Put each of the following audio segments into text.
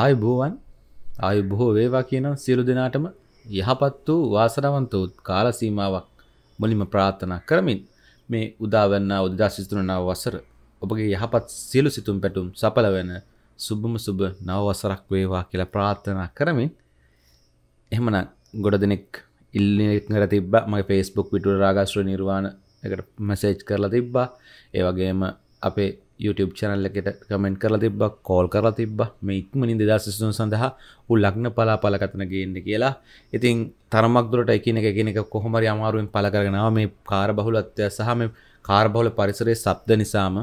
ආයුබෝවන් ආයු බොහෝ වේවා කියනම් සියලු දෙනාටම යහපත් වූ වාසනාවන්ත වූ කාල සීමාවක් මුලින්ම ප්‍රාර්ථනා කරමින් මේ උදාවන්නා උදදාශිස්තුනා වසර ඔබගේ යහපත් සියලු සිතුම් පැටුම් සඵල වෙන සුබම සුබ නව වසරක් වේවා කියලා ප්‍රාර්ථනා කරමින් එහෙමනම් ගොඩ දෙනෙක් ඉල්ලන තිබ්බා මගේ Facebook පිටුර රාගාශ්‍ර නිර්වාණ එකට මැසේජ් කරලා තිබ්බා ඒ වගේම අපේ YouTube චැනල් එකට කමෙන්ට් කරලා තිබ්බ කෝල් කරලා තිබ්බ මේ ඉක්මනින් දෙදස් සිසුන් සඳහා උ ලග්න පලා පලකතන ගේන්න කියලා ඉතින් තරමක් දුරට එකන එක ගෙනෙක කොහොමරි අමාරුවෙන් පලකරගෙනාව මේ කාර බහුලත්වය සහ මේ කාර බහුල පරිසරයේ සබ්ද නිසාම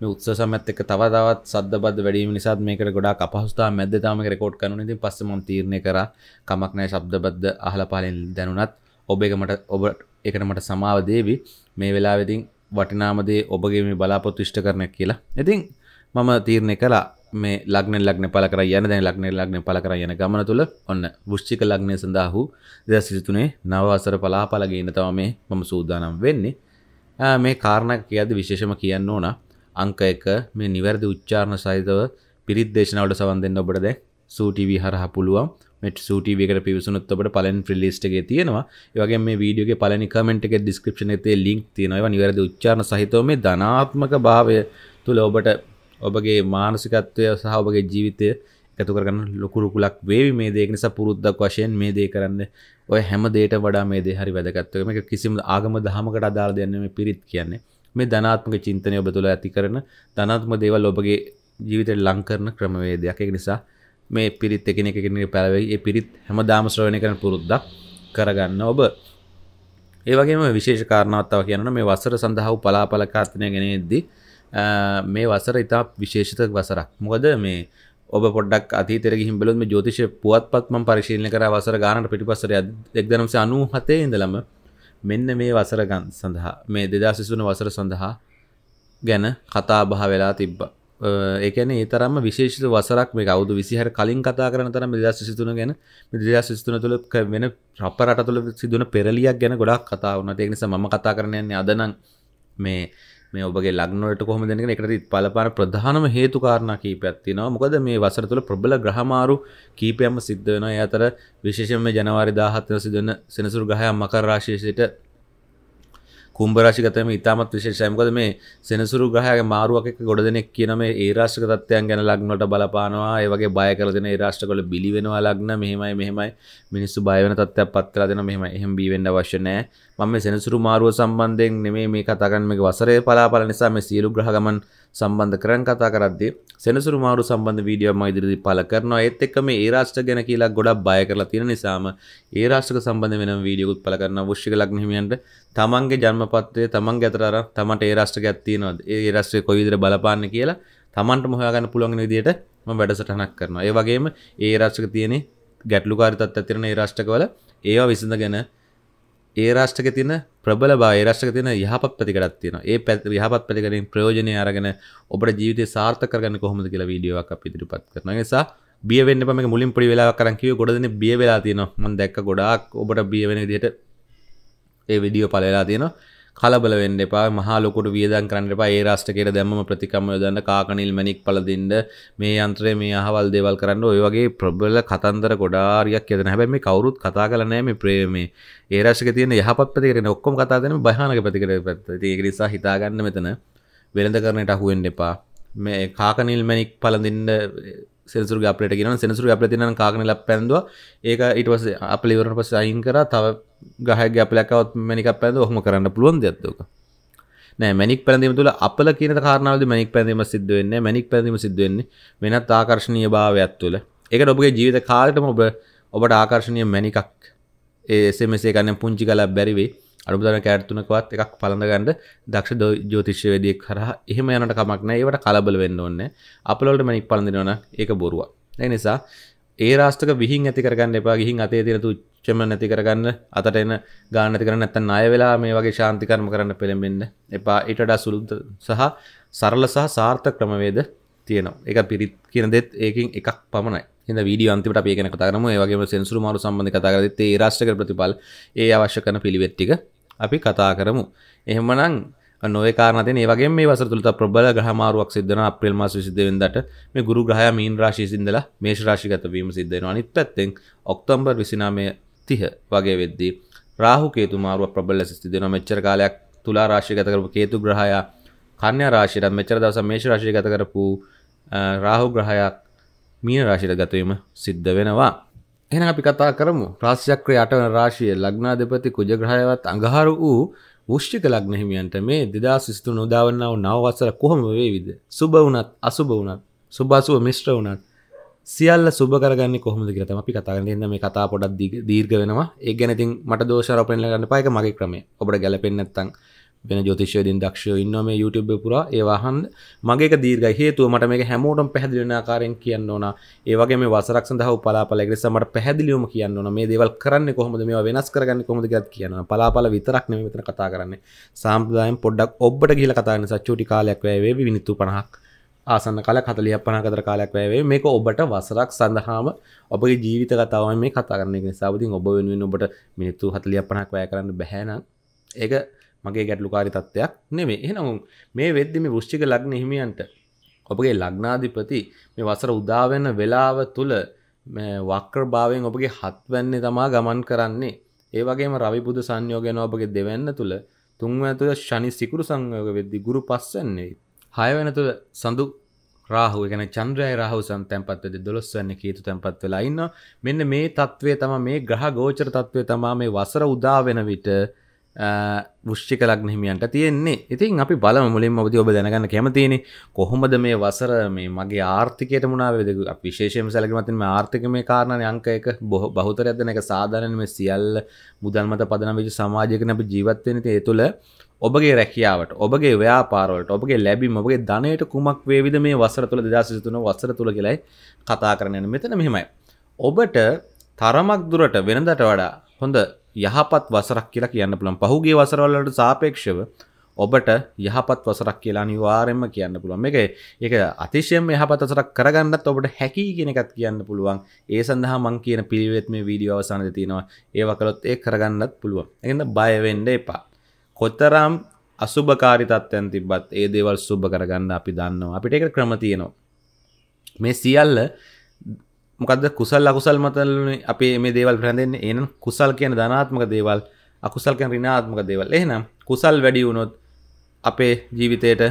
මේ උත්ස සමත් එක තව තවත් සද්ද බද වැඩීම නිසාත් මේකට ගොඩා අපහස්ථා මැද තාම රෙකෝඩ් කරන ඉතින් පස්සම තීරණය කර කමක් නෑ ශබ්ද බද්ද අහලා පාලෙන් දැනුණත් ඔබ එක මට ඔබ එකට මට සමාව දේවි මේ වෙලාවෙතින් වටිනාමදේ ඔබගේ මේ බලාපොත්තු ඉෂ්ට කරන කියලා ඉතින් මම තීරණය කලා මේ ලග්න ලග්න පල කර යන දැන් ලග්න ලග්න පල කර යන ගමන තුළ ඔන්න වෘෂ්චික ලග්නය සඳහු දෙ සිරිතුනේ නවවසර පලාපලගේන්න තම මේ මම සූදානම් වෙන්නේ මේ කාරණක් කියද විශේෂම කියන්න ඕන අංක එක මේ නිවැරදි උච්චාරණ සහිතව පිරිත් දේශනාවට සවන් දෙන්න ඔබට දැ සූටිවී හරහ පුළුවන් මෙට සුටවකට පිවිසුනොත්තට පලන් ්‍රිලිස්ටගේ තියෙනවා ඒවගේ මේ වීඩියෝගේ පලනි කමෙන්ට් එක ඩිස්ක්‍රපෂන තේ ලින්ක් තියෙනවා නිවැරදි උච්චාන සහිතව මේ ධනාත්මක භාවය තුළ ඔබට ඔබගේ මානසිකත්වය සහ ඔබගේ ජීවිතය එකතු කරගන්න ලොකුරුකුලක් වේවි මේ දේක නිසා පුරුද්දක් වශයෙන් මේ දේ කරන්න ඔය හැම දේට වඩා මේ දේ හරි වැදගත්ව මේක කිසිම ආගම දහමකට අදාළ දෙයක් නෙමෙයි පිරිත් කියන්නේ මේ ධනාත්මක චින්තනය ඔබ තුළ ඇති කරන ධනාත්මක දේවල් ඔබගේ ජීවිතයට ලං කරන ක්‍රමවේදයක් ඒක නිසා මේ පිරිත් එකන එකන පැලවෙයි පිරිත් හැම දාමශ්‍රවණය කරන පුරුද්දක් කරගන්න ඔබ ඒවගේම විශේෂ කාරණාවත්තාව කියන්න මේ වසර සඳහා පලාපලකාර්තනය ගෙනෙද්දී මේ වසර ඉතා විශේෂත වසරක් මොකද මේ ඔබ පොඩක් අතීතර හිබලොම ජෝතිෂ පුවත්පත්ම පරිශීලන කර වසර ගානට පිටිපසර දෙක්දනම්ස අනු හතේ ඉඳලම මෙන්න මේ වසරගන් සඳහා මේ දෙදා සිසුන වසර සඳහා ගැන කතා බහ වෙලා තිබ්බා එකන ඒතරම විශේෂ වසරක් මේ අවුදු විසිහර කලින් කතා කරන තරම දෙදස් සිතුන ගැන දෙදස් සිතුන තුළ වෙන රපරට තුළ සිදුන පෙරලියක් ගැන ගොඩක් කතා වන ඒනිස ම කතා කරනයන්නේ අදනම් මේ මේ ඔබගේ ලක්නොට කොහම දෙනක එකට පලපාන ප්‍රධානම හේතු කාරණ කීපයක්ත්තිනවා මොකද මේ වසර තුළ ප්‍රබල ග්‍රහමාරු කීපයම සිද්ධ වෙන අතර විශේෂම ජනවාරි දාහත්ව සිදන සෙනසුරු ගහය මකර රාශේෂයට කුම්ඹරාශිකතම ඉතාමත් විශේෂයමකද මේ සෙනසුරු ග්‍රහය මාරුවක් ගොඩ දෙනෙක් කියන මේ ඒ රාශ්ක තත්වයන් ගැන ලක්නට බලපානවා ඒවගේ බය කරදෙන රාෂ්ට කොල බිලිවෙනවා ලක්න මෙහෙමයි මෙහෙමයි මිනිස්සු බයවන තත්වයක් පත්තලා දෙන මෙහම එහෙම බිවෙන්ඩ වශ්‍යනෑ මම සෙනසුරු මාරුව සම්බන්ධයෙන් නෙමේ මේ කතාගන්න මේ වසරය පලාපල නිසා මේ සියලු ග්‍රහගමන් සම්බන්ධ කරන් කතා කරද්දි සෙනසුරු මාරු සම්බන්ධ වීඩියෝ ම ඉදිරිදි පල කරනවා ඒත් එක්ක මේ ඒ රාෂ්ට ගැන කියලා ගොඩක් බය කරලා තියෙන නිසාම ඒ රාෂ්ටක සම්බන්ධ වෙන වීඩියකුත් පල කරන්න වෘෂ්ික ලක්නහිමියන්ට තමන්ගේ ජන්මපත්වය තමන් ගැතරර තමට ඒ රස්ට ගැත්තිනවද ඒ රස්්‍රය කොයිදර බලපාන්න කියලා තමන්ට මොහයාගන්න පුළොන් විදියට ම වැඩසටනක් කරනවා ඒ වගේම ඒ රාෂ්ටක තියෙන ගැටලුකාරිතත් ඇතිරන ඒ රාෂ්ටකවල ඒවා විසඳ ගැන ඒ රාෂ්ටක තින ප්‍රබල බා රාෂ්ටක තින යහපත් පැතිකටත් තියෙන ඒ පැත් යහපත් පැතිකරින් ප්‍රයෝජනය අරගෙන ඔබට ජීවිතය සාර්ථකරගන්න කොහොමද කියලා වීඩියෝක් පිදිරිපත් කරන නිසා බියවෙන්න පම මුලින් පි වෙලා කරකිව ගොඩදන බිය වෙලා තියෙන මන් දැක් ගොඩක් ඔබට බියවෙන දිට ඒ විඩියෝ පලලා තියෙන කලබල වෙන්න එපා මහලොකට වියදන් කරන්න එපා ඒ රාෂ්ට්‍රකයට දැම්ම ප්‍රතිකම්ම යොදන්න කාකනිල් මැණික් පළඳින්න මේ යන්ත්‍රය මේ අහවල් දේවල් කරන්න ඔය වගේ ප්‍රබල කතන්දර ගොඩාරියක් යදෙන හැබැයි මේ කවුරුත් කතා කරලා නැහැ මේ ප්‍රේමේ ඒ රාෂ්ට්‍රකයේ තියෙන යහපත් ප්‍රතිකරණ ඔක්කොම කතා දෙන භයානක ප්‍රතිකරණ පැත්ත ඉතින් ඒක නිසා හිතා ගන්න මෙතන වෙළඳ කරන්නට අහු වෙන්න එපා මේ කාකනිල් මැණික් පළඳින්න සෙසුර අපට ගෙන සෙසුර අප තින කාකනල පැන්දවා ඒක ඉටවස අප ලිවරන පස අයින් කර තව ගහ ගැපලකවත් මැනික් පැද හොම කරන්න පුළුවන් දෙයක්දක නෑ මැනික් පැදීම තුළ අපල කියන කාරනාවද මැනික් පැදීම සිද්ධවෙන්න මැනික් පැදීම සිදුවවෙන්නේ වෙනත් ආකර්ශණය භාවයක් තුළ එක ඔබගේ ජීවිත කාලටම ඔබ ඔබට ආකර්ශණය මැනිකක් ඒසමසේ ගන්න පුංචි කලා බැරිවේ අඩුදන කෑටතුනකවත් එකක් පළඳගන්න දක්ෂ ජෝතිශ්‍ය වෙදිය කරහ එහෙම යනට කමක්න ඒවට කලබල වෙන්න ඕන්න අපලොල්ට මැනික් පලඳනවන ඒක බොරුව ඒ නිසා ඒ රාස්ටක විහින් ඇති කරගන්න එපා ගිහින් අතේ තියෙන තුච්චම නැති කරගන්න අතට එන ගාන නැති කරන්න නැත්නම් ණය වෙලා මේ වගේ ශාන්ති කර්ම කරන්න පෙළඹෙන්න එපා ඊට වඩා සුළු සහ සරල සහ සාර්ථක ක්‍රමවේද තියෙනවා ඒක පිරිත් කියන දෙත් ඒකින් එකක් පමණයි හිද වීඩියෝ අන්තිමට අපි ගැන කතා කරමු ඒ වගේම සෙන්සුරු මාරු සම්බන්ධ කතා කරද්දී ඒ රාස්ටක ප්‍රතිපල ඒ අවශ්‍ය කරන පිළිවෙත් ටික අපි කතා කරමු එහෙමනම් නොය කාරනති ඒවගේ මේ වසතුළත ප්‍රබල ගහමාරුවක් සිද්ධන අප්‍රල් මාස සිද්ධවෙන්දට මේ ගුරු ග්‍රහය මීන් රාශිසිදල මේශ රාශිගත වීම සිද්ධෙනවා අනිත් පැත්තෙන් ඔක්තම්බර් විසිනාමය තිහ වගේ වෙද්දී රාහුකේතු මාරුව ප්‍රබල සිස්තිදෙන මෙච්චර කාලයක් තුලා රාශිගත කරපු කේතු ග්‍රහය කන්‍ය රාශියට මෙචර දවස මේශ රාශිගත කරපු රාහු ග්‍රහයක් මීන රාශිට ගතවීම සිද්ධ වෙනවා එන අපි කතා කරමු රාශයක්‍ර අටවන රාශිය ලග්නා දෙපති කුජග්‍රහයවත් අඟහරු වූ වෘෂ්ටික ලග්න හිමියන්ට මේ 2023 උදාවන්නා වූ නව වසර කොහොම වේවිද? සුබ වුණත් අසුබ වුණත් සුබ අසුබ මිශ්‍ර වුණත් සියල්ල සුබ කරගන්නේ කොහොමද කියලා තමයි අපි කතා කරන්නේ. ඉතින් මේ කතාව පොඩක් දීර්ඝ වෙනවා. ඒ ගැන ඉතින් මට දෝෂාරෝපණය කරන්න එපා. ඒක මගේ ක්‍රමය. ඔබට ගැළපෙන්නේ නැත්නම් වෙන ජොතිශයදින් දක්ෂයෝ ඉන්නම මේ YouTube පුරා ඒවාහන් මගේක දීර්ඝ හේතුව මට මේක හැමෝටම පැහැදිලි වෙන ආකාරයෙන් කියන්න ඕන. ඒ වගේ මේ වසරක් සඳහා වූ පලාපල ඒක නිසා මට පැහැදිලිවම කියන්න ඕන මේ දේවල් කරන්නේ කොහොමද මේවා වෙනස් කරගන්නේ කොහොමද කියලා කියන්න ඕන. පලාපල විතරක් නෙමෙයි මෙතන කතා කරන්නේ. සාම්ප්‍රදායෙන් පොඩ්ඩක් ඔබට ගිහිල්ලා කතා කරන්න සච්චුටි කාලයක් වැය වේවි විනිත්තු 50ක්. ආසන්න කාලයක් 40ක් 50ක් අතර කාලයක් වැය වේවි. මේක ඔබට වසරක් සඳහාම ඔබගේ ජීවිත කතාවයි මේ කතා කරන්නේ. ඒ නිසා ඔබ වෙනුවෙන් ඔබට මිනිත්තු 40ක් 50ක් වැය කරන්න බැහැ නම් ඒක මගේ ගැටලුකාරි තත්වයක් නෙවේ එහෙනම් මේ වෙද්දි මේ වෘශ්චික ලග්න හිමියන්ට ඔබගේ ලග්නාධිපති මේ වසර උදා වෙන වෙලාව තුල වක්‍ර භාවයෙන් ඔබගේ හත්වැන්නේ තමා ගමන් කරන්නේ ඒ වගේම රවි බුදු සංයෝගයන ඔබගේ දෙවැන්න තුල තුන්වැනි තුල ශනි සිකුරු සංයෝග වෙද්දි ගුරු පස්වැන්නේ හයවැනි තුල සඳු රාහුව ගැන චන්ද්‍රය රාහු සම්තැන්පත්වද දොළොස්වන්න කීතු තැන්පත් වෙලා ඉන්න මෙන්න මේ තත්ත්වය තම මේ ග්‍රහ ගෝචර තත්වය තමා මේ වසර උදාවෙන විට ෘෂ්ි කලක් නහිමියන්ට තියෙන්නේ ඉතින් අපි බල මුලින් ඔබද ඔබ දැනගන්න කැමතියෙන කොහොමද මේ වසර මේ මගේ ආර්ථිකයට මුණාවේද විශේෂම සැලකිමතින් ආර්ථික මේ කාරණය අංකයක බොහ බහතර ඇදන එක සාධාරනම සියල් මුදල්මත පදනවිච සමාජයකන අප ජීවත්වෙන ඒ තුළ ඔබගේ රැකියාවට ඔබගේ ව්‍යාපාරවලට ඔබගේ ලැබි ඔබගේ ධනයට කුමක් වේවිද මේ වසර තුළ දෙදසිතුන වසර තුළ කියලයි කතා කරනයන මෙතන මෙහෙමයි. ඔබට තරමක් දුරට වෙනදට වඩා හොඳ යහපත් වසරක් කියලා කියන්න පුළුවන්. පහුගිය වසරවලට සාපේක්ෂව ඔබට යහපත් වසරක් කියලා අනිවාර්යයෙන්ම කියන්න පුළුවන්. මේක ඒක අතිශයම යහපත් වසරක් කරගන්නත් ඔබට හැකියි කියන එකත් කියන්න පුළුවන්. ඒ සඳහා මම කියන පිළිවෙත් මේ වීඩියෝ අවසානයේ තියෙනවා. ඒව කළොත් ඒ කරගන්නත් පුළුවන්. ඒකෙන්ද බය වෙන්න එපා. කොතරම් අසුභකාරී තත්ත්වයන් තිබ්බත් ඒ දේවල් සුභ කරගන්න අපි දන්නවා. අපිට ඒක ක්‍රම තියෙනවා. මේ සියල්ල මොකද කුසල් අකුසල් මතල අපේ මේ දේවල් ප්‍රැඳෙන්නේ ඒනම් කුසල් කියන ධනාත්මක දේවල් අකුසල් කියන ඍණාත්මක දේවල් එහෙනම් කුසල් වැඩි වුණොත් අපේ ජීවිතයට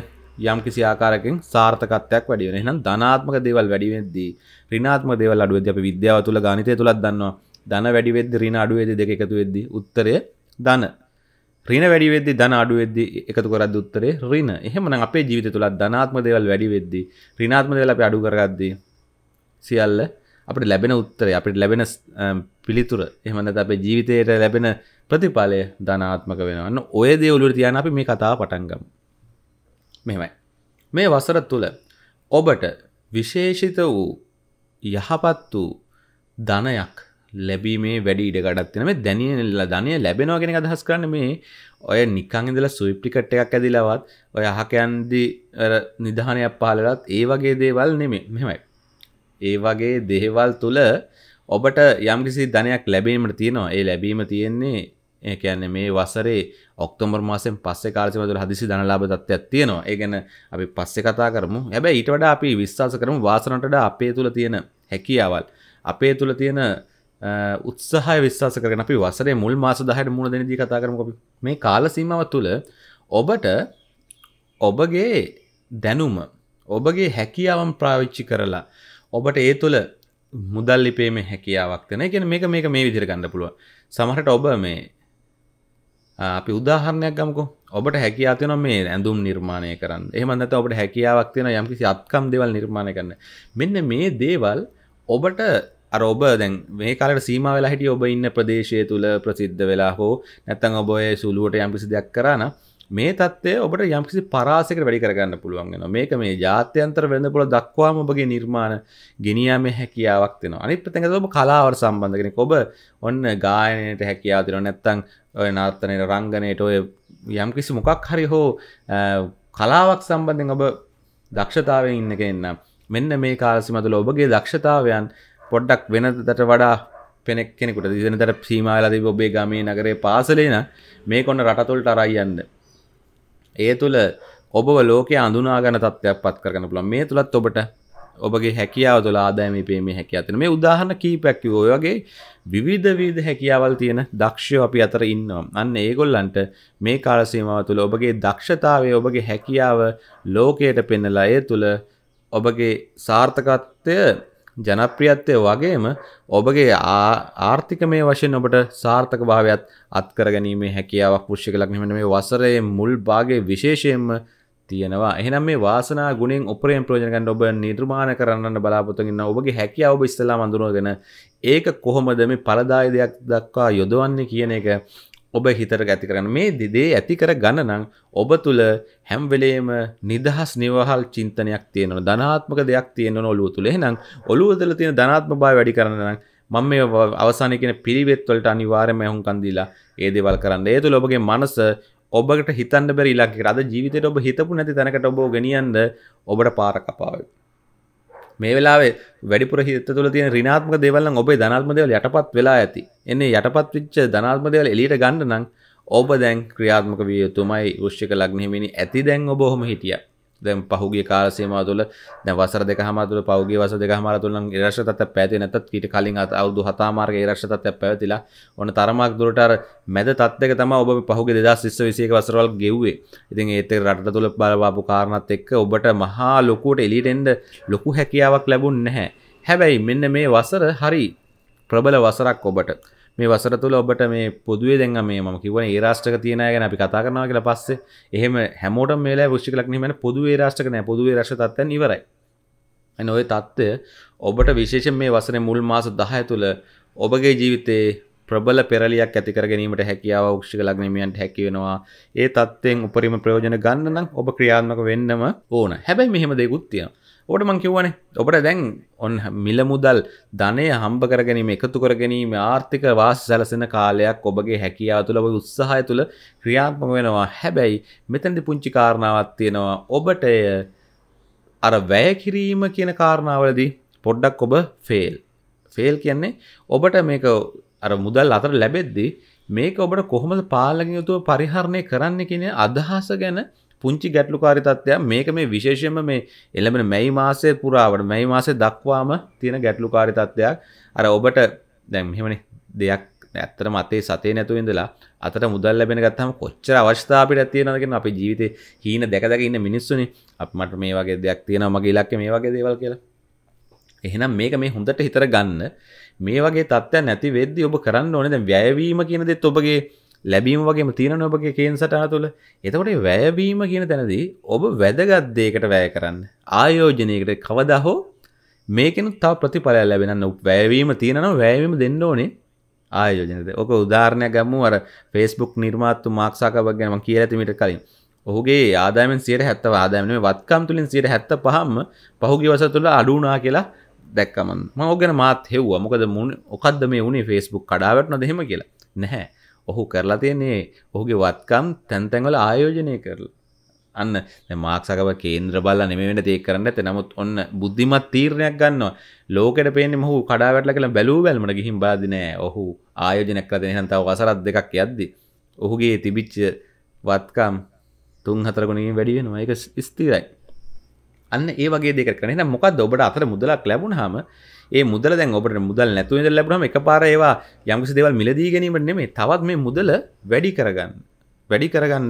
යම් කිසි ආකාරකින් සාර්ථකත්වයක් වැඩි වෙනවා. එහෙනම් ධනාත්මක දේවල් වැඩි වෙද්දී ඍණාත්මක දේවල් අඩු වෙද්දී අපි විද්‍යාව තුල ගණිතය තුලත් දන්නවා. ධන වැඩි වෙද්දී ඍණ අඩු වෙද්දී දෙක එකතු වෙද්දී උත්තරය ධන. ඍණ වැඩි වෙද්දී ධන අඩු වෙද්දී එකතු කරද්දී උත්තරේ ඍණ. එහෙමනම් අපේ ජීවිතය තුලත් ධනාත්මක දේවල් වැඩි වෙද්දී ඍණාත්මක දේවල් අපි අඩු කරගද්දී සියල්ල අපට ලැබෙන උත්තරය අපිට ලැබෙන පිළිතුර එහමඳ අපේ ජීවිතයට ලැබෙන ප්‍රතිඵලය ධනාත්මක වෙනවන්න ඔය දේවලුට තියන අපි මේ කතා පටන්ගම් මෙමයි මේ වසර තුළ ඔබට විශේෂිත වූ යහපත් වූ ධනයක් ලැබීමේ වැඩි ඉඩකටත්තින මේ දැනියල්ල ධනය ලැබෙනවා කෙන අදහස් කරන්න මේ ඔය නිකං ඉඳලා සුවිප්ටිකට් එකක් ඇදිලවත් ඔය අහකයන්දි නිධානයක් පාලලත් ඒ වගේ දේවල් නෙමේ මෙමයි ඒ වගේ දෙහෙවල් තුළ ඔබට යම්කිසි ධනයක් ලැබීමට තියෙනවා ඒ ලැබීම තියෙන්නේ ඒ කියන්නේ මේ වසරේ ඔක්තෝබර් මාසෙන් පස්සේ කාලේ මතුවලා හදිසි ධනලාභ තත්ත්වයක් තියෙනවා. ඒ ගැන අපි පස්සේ කතා කරමු. හැබැයි ඊට වඩා අපි විශ්වාස කරමු වාසනට වඩා අපේ තුල තියෙන හැකියාවල්, අපේ තුල තියෙන උත්සාහය විශ්වාස කරගෙන අපි වසරේ මුල් මාස 10ට මුණ දෙන දේ කතා කරමුකෝ අපි. මේ කාල සීමාව තුල ඔබට ඔබගේ දැනුම, ඔබගේ හැකියාවන් පාවිච්චි කරලා ඔබට ඒ තුළ මුදල් ලිපේ මේ හැකියාවක්තන එකෙන මේක මේක මේ විදිර ගන්න පුළුව සමහට ඔබ මේ අපි උදාහරණයක් ගමකෝ ඔබට හැකියාතින මේ ඇඳුම් නිර්මාණය කරන්න එහමන්ත ඔබට හැකියාවක් තියෙන යම්කි අත්කම් දෙවල් නිර්මාණය කරන්න මෙන්න මේ දේවල් ඔබට ඔබ දැන් මේ කාලට සීම වෙලා හිටිය ඔබ ඉන්න ප්‍රදේශය තුළ ප්‍රසිද්ධ වෙලා හෝ නැත්තං ඔබය සුළුවට යම්කිසි දෙයක් කරන්න මේ තත්වය ඔබට යම්කිසි පරාසකට වැඩි කරගන්න පුළුවන්ගෙන මේක මේ ජාත්‍යන්තර වෙන්න පුළ දක්වාම ඔබගේ නිර්මාණ ගෙනියම හැකියාවක් වෙන අනිපතක ඔබ කලාවට සම්බන්ධගෙන ඔබ ඔන්න ගායනයට හැකියාතින නැත්තං ඔය නාර්තනයට රංගනයට ඔය යම්කිසි මොකක් හරි හෝ කලාවක් සම්බන්ධෙන් ඔබ දක්ෂතාවෙන් ඉන්න කෙන්නම් මෙන්න මේ කාලසිමතුල ඔබගේ දක්ෂතාවයන් පොඩ්ඩක් වෙනදට වඩා පෙනෙක් කෙනෙකුට දිනතට සීමමාලදී ඔබේ ගමේ නගරේ පාසලේන මේ කොන්න රටතුල්ට අරයියන්න ඒ තුළ ඔබ ලෝක අඳුනාගන තත්වයක් පත් කරන පුළන් මේ තුළත් ඔබට ඔබගේ හැකියාව තුළ ආදායම පේමේ හැකියාතන මේ උදාහරණ කීපැක්ක ඔයගේ විවිධවීද හැකියාවල් තියෙන දක්ෂය අපි අතර ඉන්නවා අන්න ඒගොල්ලන්ට මේ කාලසීමාව තුළ ඔබගේ දක්ෂතාවේ ඔබගේ හැකියාව ලෝකයට පෙන්නලා ඒ තුළ ඔබගේ සාර්ථකත්වය ජනප්‍රියත්වය වගේම ඔබගේ ආර්ථික මේ වශයෙන් ඔබට සාර්ථක භාවයක් අත්කරගැනීමේ හැකියාවක් පුෂ්ික ලක්නමට මේ වසරේ මුල් භාගේ විශේෂයෙන්ම තියෙනවා එහෙනම් මේ වාසනා ගුණෙන් උපරයෙන් ප්‍රයෝජන ගන්න ඔබ නිර්මාණ කරන්න බලාපොරොත්තු වෙන ඔබගේ හැකියාව ඔබ ඉස්සලා අඳුනගෙන ඒක කොහොමද මේ පළදාය දෙයක් දක්වා යොදවන්නේ කියන එක ඔබ හිතර ඇති කරන මේ දෙදේ ඇති කර ගණනං ඔබ තුළ හැම්වෙලේම නිදහස් නිවහල් චින්තනයක් තියෙනවන ධනාත්මක දෙයක් තියෙනවන ඔලුව තුළ එහෙනම් ඔලුවදල තියෙන ධනාත්ම බා වැඩි කරන්න මං මේ අවසාන කියන පිළිවෙත්වලට අනිවාර්යම ඇහුම් කන්දීලා ඒ දේවල් කරන්න ඒ තුළ ඔබගේ මනස ඔබට හිතන්න බැරි ඉලක්කයකට අද ජීවිතේට ඔබ හිතපු නැති තැනකට ඔබ ගෙනියන්න ඔබට පාර කපාවයි මේ වෙලාවේ වැඩිපුර හිත තුළ තියෙන ඍණාත්මක දේවල් නම් ඔබේ ධනාත්මක දේවල් යටපත් වෙලා ඇති. එන්නේ යටපත් වෙච්ච ධනාත්මක දේවල් එළියට ගන්න නම් ඔබ දැන් ක්‍රියාත්මක විය යුතුමයි. වෘශ්චික ලග්න හිමිනි ඇති දැන් ඔබ ඔහොම හිටියා. දැන් පහුගේ කාල සීමාව තුළ දැන් වසර දෙක හමාතුළ පහුගේ වසර දෙක හමාර තුළ නම් ඒ රාශිය තත්ත්වයක් පැවති නැත්නම් ඊට කලින් අවුරුදු 7 මාර්ග ඒ රාශිය තත්ත්වයක් පැවතිලා ඔන්න තරමක් දුරට අර මැද තත්ත්වයක තමයි ඔබ පහුගේ 2021 වසරවල් ගෙව්වේ. ඉතින් ඒත් එක්ක රටට තුළ බලපාපු කාරණාත් එක්ක ඔබට මහා ලොකුවට එළියට එන්න ලොකු හැකියාවක් ලැබුණ නැහැ. හැබැයි මෙන්න මේ වසර හරි ප්‍රබල වසරක් ඔබට මේ වසර තුළ ඔබට මේ පොදුවේ දැන් මේ ම කිවන ඒරාෂ්ටක තියෙන ගැන අපි කතා කරනවා කියලා පස්සේ එහෙම හැමෝට මේලා විෂ්ි ලක්නීමන පොදුවේ රාෂ්ටකන පොදුවේ රශතත්වය නිවරයි ඇන ඔය තත්ත්වය ඔබට විශේෂ මේ වසන මුල් මාස දහය තුළ ඔබගේ ජීවිතේ ප්‍රබල පෙරලියක් ඇතිකර ගැනීමට හැකියාව ක්ෂික ලක්නමියන්ට හැකිවෙනවා ඒ තත්වෙන් උපරිම ප්‍රයෝජන ගන්න නම් ඔබ ක්‍රියාත්මක වෙන්නම ඕන හැබැයි මෙහෙම දෙකුත්තියන ඕට මං කිව්වනේ ඔබට දැන් ඔන් මිල මුදල් ධනය හම්බ කරගැනීම එකතු කරගැනීම ආර්ථික වාස් සැලසෙන කාලයක් ඔබගේ හැකියාව තුළ ඔබ උත්සාහය තුළ ක්‍රියාත්මක වෙනවා හැබැයි මෙතැදි පුංචි කාරණාවක් තියෙනවා ඔබට අර වැය කිරීම කියන කාරණාවලදී පොඩ්ඩක් ඔබ ෆේල් ෆේල් කියන්නේ ඔබට මේක අර මුදල් අතර ලැබෙද්දී මේක ඔබට කොහොමද පාලගෙන යුතුව පරිහරණය කරන්න කියන අදහස ගැන පුංචි ගැටලුකාරි තත්ත්වයක් මේක මේ විශේෂයෙන්ම මේ එළඹෙන මැයි මාසයේ පුරාවට මැයි මාසයේ දක්වාම තියෙන ගැටලුකාරි තත්ත්වයක් අර ඔබට දැන් මෙහෙමනේ දෙයක් ඇත්තටම අතේ සතේ නැතුව ඉඳලා අතට මුදල් ලැබෙන ගත්තම කොච්චර අවස්ථා අපිට තියෙනවද කියන අපේ ජීවිතේ හීන දැක දැක ඉන්න මිනිස්සුනේ අපි මට මේ වගේ දෙයක් තියෙනවා මගේ ඉලක්කය මේ වගේ දේවල් කියලා. එහෙනම් මේක මේ හොඳට හිතර ගන්න මේ වගේ තත්ත්වයක් නැති වෙද්දී ඔබ කරන්න ඕනේ දැන් වැයවීම කියන දෙත් ඔබගේ ලැබීම වගේම තියෙන ඔබගේ කේන්සටන තුළ එතකොට වැයවීම කියන තැනදී ඔබ වැදගත්දේකට වැය කරන්න ආයෝජනයකට කවදා හෝ මේකෙන තව ප්‍රතිඵලය ලැබෙනන්න වැෑවීම තියෙනව වැෑවීම දෙන්න ඕනේ ආයෝජනද ඕක උදාරණය ගම්ම අර ෆෙස්බුක් නිර්මාත්තු මාක්සාකවක්ගනම කිය ඇතිමිට කලින් ඔහුගේ ආදාමෙන් සියට හැත්තව ආදාමනේ වත්කම් තුලින් සියට හැත්ත පහම පහුගේ වස තුළ අඩුනා කියලා දැක්කමන් මෝගෙන මාත් හෙව්වා මොකද මුන් ඔකක්ද මේ උනේ ෆෙස්බුක් කඩාවටන දෙහෙම කියලා නැහැ ඔහු කරලා තියන්නේ ඔහුගේ වත්කම් තැන්තැන්වල ආයෝජනය කරලා අන්න මාක්සකව කේන්ද්‍ර බල නෙමෙට තේ කරන්න ඇත නමුත් ඔන්න බුද්ධිමත් තීරණයක් ගන්නවා ලෝකට පේන මහු කඩාවැටල කළ බැලූ බැල්මට ගිහිම් බාදිනෑ ඔහු ආයෝජනයක් කරද හන්තාව වසරත් දෙකක් යද්දි ඔහුගේ තිබිච්ච වත්කම් තුන් හතරගුණින් වැඩිවෙන ඒක ස්තිරයි අන්න ඒ වගේ දෙකරන මොකක් ඔබට අතර මුදලක් ලැබුණ හාම ඒ මුදල දැන් ඔබට මුදල් නැතුව ඉඳලා ලැබුණාම එකපාර ඒවා යම්කිසි දේවල් මිලදී ගැනීමට නෙමෙයි තවත් මේ මුදල වැඩි කරගන්න වැඩි කරගන්න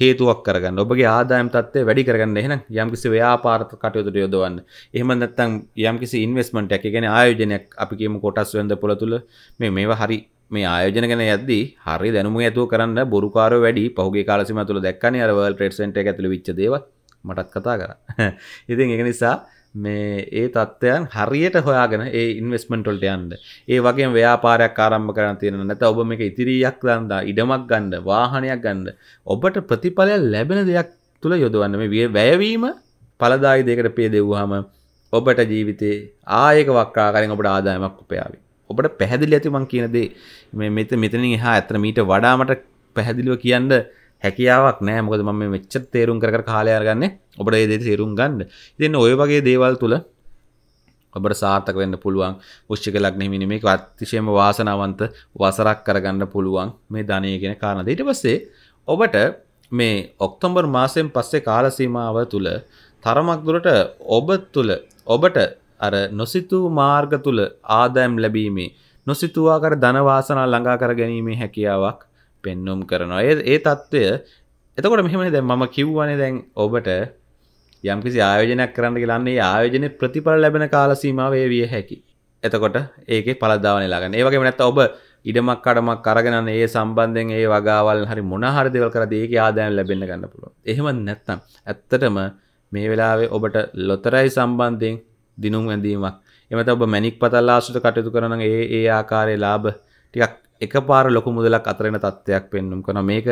හේතුවක් කරගන්න ඔබගේ ආදායම් තත්ත්වය වැඩි කරගන්න එහෙනම් යම්කිසි ව්‍යාපාර කටයුතුට යොදවන්න. එහෙම නැත්නම් යම්කිසි ඉන්වෙස්ට්මන්ට් එකක්, ඒ කියන්නේ ආයෝජනයක් අපි කියමු කොටස් වෙනද පොළ තුල මේ මේවා හරි මේ ආයෝජන ගැන යද්දී හරි දැනුම ඇතුව කරන්න බොරුකාරෝ වැඩි පහුගේ කාල සීමාව තුළ දැක්කනේ අර World Trade Center එක ඇතුළේ විච්ච දේවල් මටත් කතා කරා. ඉතින් ඒක නිසා මේ ඒ තත්ත්වයන් හරියට හොයාගෙන ඒ ඉන්වස්මෙන්ටල්ට යන්ද ඒ වගේ ව්‍යාපාරයක් ආරම්භ කරන තියෙන නැත ඔබ මේක ඉතිරියක් දන්දා ඉඩමක් ගණ්ඩ වාහනයක් ගණ්ඩ ඔබට ප්‍රතිඵලය ලැබෙන දෙයක් තුළ යොදවන්න මේ විය වැයවීම පලදායි දෙකට පේ දෙව්හම ඔබට ජීවිතේ ආයක වක්කාකරින් ඔබට ආදායමක් උපයාවි ඔබට පැහැදිලි ඇති මං කියනදේ මෙත මෙතනින් එහා ඇතන මීට වඩාමට පැහැදිලිව කියන්න හැකියාවක් නෑ මොකද මම මෙච්ච තේරුම් කර කාලයාරගන්න ඔබට ඒ දෙට තේරුම් ගන්න දෙන්න ඔය වගේ දේවල් තුළ ඔබට සාර්ථක වෙන්න පුළුවන් පුෂ්ික ලක්න හිමිනි මේ අතිශයම වාසනාවන්ත වසරක් කරගන්න පුළුවන් මේ ධනයගෙන කාරණද ඊට පස්සේ ඔබට මේ ඔක්තොම්බර් මාසයෙන් පස්සේ කාලසීමාව තුළ තරමක් දුරට ඔබ තුළ ඔබට අර නොසිතූ මාර්ග තුළ ආදෑම් ලැබීමේ නොසිතුවාකර ධනවාසනා ළඟා කර ගැනීමේ හැකියාවක් පෙන්නුම් කරනවා ඒ තත්ත්වය එතකොට මෙහෙම දැ මම කිව්වනේ දැන් ඔබට යම්කිසි ආයෝජනයක් කරන්න කියලන්නේ ආයෝජනය ප්‍රතිඵල ලැබෙන කාලසීමාවේ විය හැකි. එතකොට ඒක පලදාවන ලාගන්න ඒවගේ නැත ඔබ ඉඩමක් කඩමක් කරගෙනන්න ඒ සම්බන්ධෙන් ඒ වගවල් හරි මොනහර දෙවල් කර ඒක ආදායම් ලැබෙන ගන්න පුළුව එහෙම නැත්තම් ඇත්තටම මේ වෙලාවේ ඔබට ලොතරයි සම්බන්ධයෙන් දිනුම් ඇඳීමක් එමත ඔබ මැනික් පතල්ලාසුට කටයුතු කරන ඒ ඒ ආකාරය ලාබ ටිකක් එක පාර ලොකු මුදලක් අතරෙන තත්ත්වයක් පෙන්නුම් කන මේක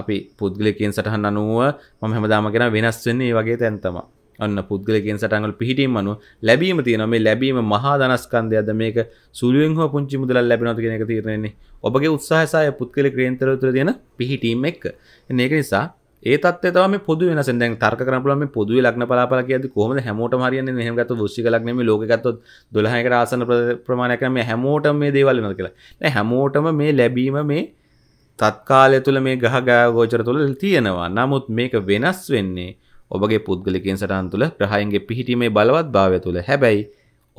අපි පුද්ගලකෙන් සටහන් අනුව මම හැමදාම කෙන වෙනස් වෙන්නේ වගේ තැන්තම අන්න පුද්ගලකෙන් සටන්ගල පිහිටීම අනු ලැබීම තියෙන මේ ලැබීම මහා දනස්කන්දයද මේක සුළුවෙන් හෝ පුංචි මුදල ලැබෙනතු කෙනෙක තිරෙන්නේ ඔබගේ උත්සාහසාය පුද්ගල ක්‍රේන්තරතුර තියෙන පිහිටීම එක් ඒක නිසා ඒතත් තම පොද වෙන දැ තර්ක කරපලම පොද ලක්න පලාපල ඇති කොම හැමෝට හරිය හමගත ශි ලක්නම ලෝකගත් දොලහකට ආසන ප්‍රමාණයකම හැමෝට මේ දේවල් න කියලා හැමෝටම මේ ලැබීම මේ තත්කාලය තුළ මේ ගහ ගෑ ගෝචර තුළ තියෙනවා නමුත් මේක වෙනස් වෙන්නේ ඔබගේ පුද්ගලිකින් සටන් තුළ ප්‍රහයින්ගේ පිහිටීමේ බලවත් භාවය තුළ හැබැයි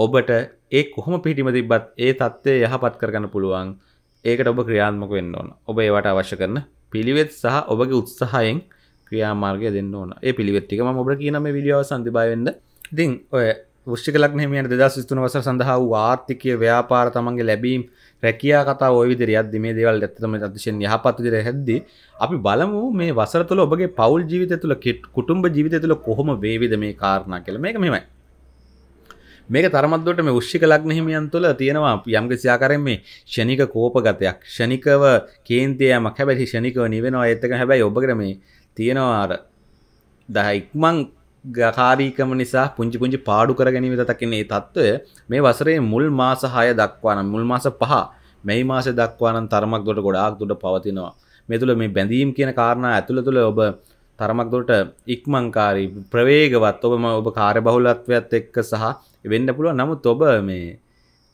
ඔබට ඒ කොහොම පිහිටිම තිබත් ඒ තත්ත්වය යහපත් කරගන්න පුළුවන් ඒකට ඔබ ක්‍රියාත්මක වෙන්න ඕන ඔබ ඒවට අවශ්‍ය කරන පිළිවෙත් සහ ඔබගේ උත්සාහයෙන් ක්‍රියාමාර්ගය දෙන්න ඕන ඒ පිළිවෙත්තික ම ඔබට කියනම විඩියෝ සඳභාවෙන්ද ඉතින් ඔය ෘෂ්ිකලක් නහමියට දෙදස් ස්තුන වස සඳහා වූ ආර්ථිකය ව්‍යාපාර තමන්ගේ ලැබීම රැකයා කතා ඔවිදිරයත් මේ දේවල් ඇත්තම අතිශයෙන් යහපත්තිදිර හැද්ද අපි බලමු මේ වසරතුල ඔබගේ පවල් ජීවිත තුළ කෙට් කුටුම්ඹ ජීවිත තුළ කොහොම වේවිද මේ කාරණා කළ මේක මෙමයි මේක තරමත්දොට මේ ෘෂ්ික ලක්නහිමියන් තුළ තියෙනවා යම්ග සියාකරෙන් මේ ෂණික කෝපගතයක් ෂණිකව කේන්තයමක් හැබැහි ෂණිකව නිවෙනවා එත්තක හැබැයි ඔබග්‍රමේ තියෙනවා අර දහ ඉක්මං ගකාරීකම නිසා පුංචි පුංචි පාඩු කරගැනීම තකින්නේ තත්ත්වය මේ වසරේ මුල් මාස හය දක්වාන මුල් මාස පහ මෙයි මාස දක්වානන් තරමක් දොට ගොඩාක් දුට පවතිනවා මේ තුළ මේ බැඳීම් කියන කාරණා ඇතුළ තුළ ඔබ තරමක් දොට ඉක්මංකාරී ප්‍රවේගවත් ඔබම ඔබ කාර බහුලත්වයක්ත් එක්ක සහ වෙන්න පුළුව නමුත් ඔබ මේ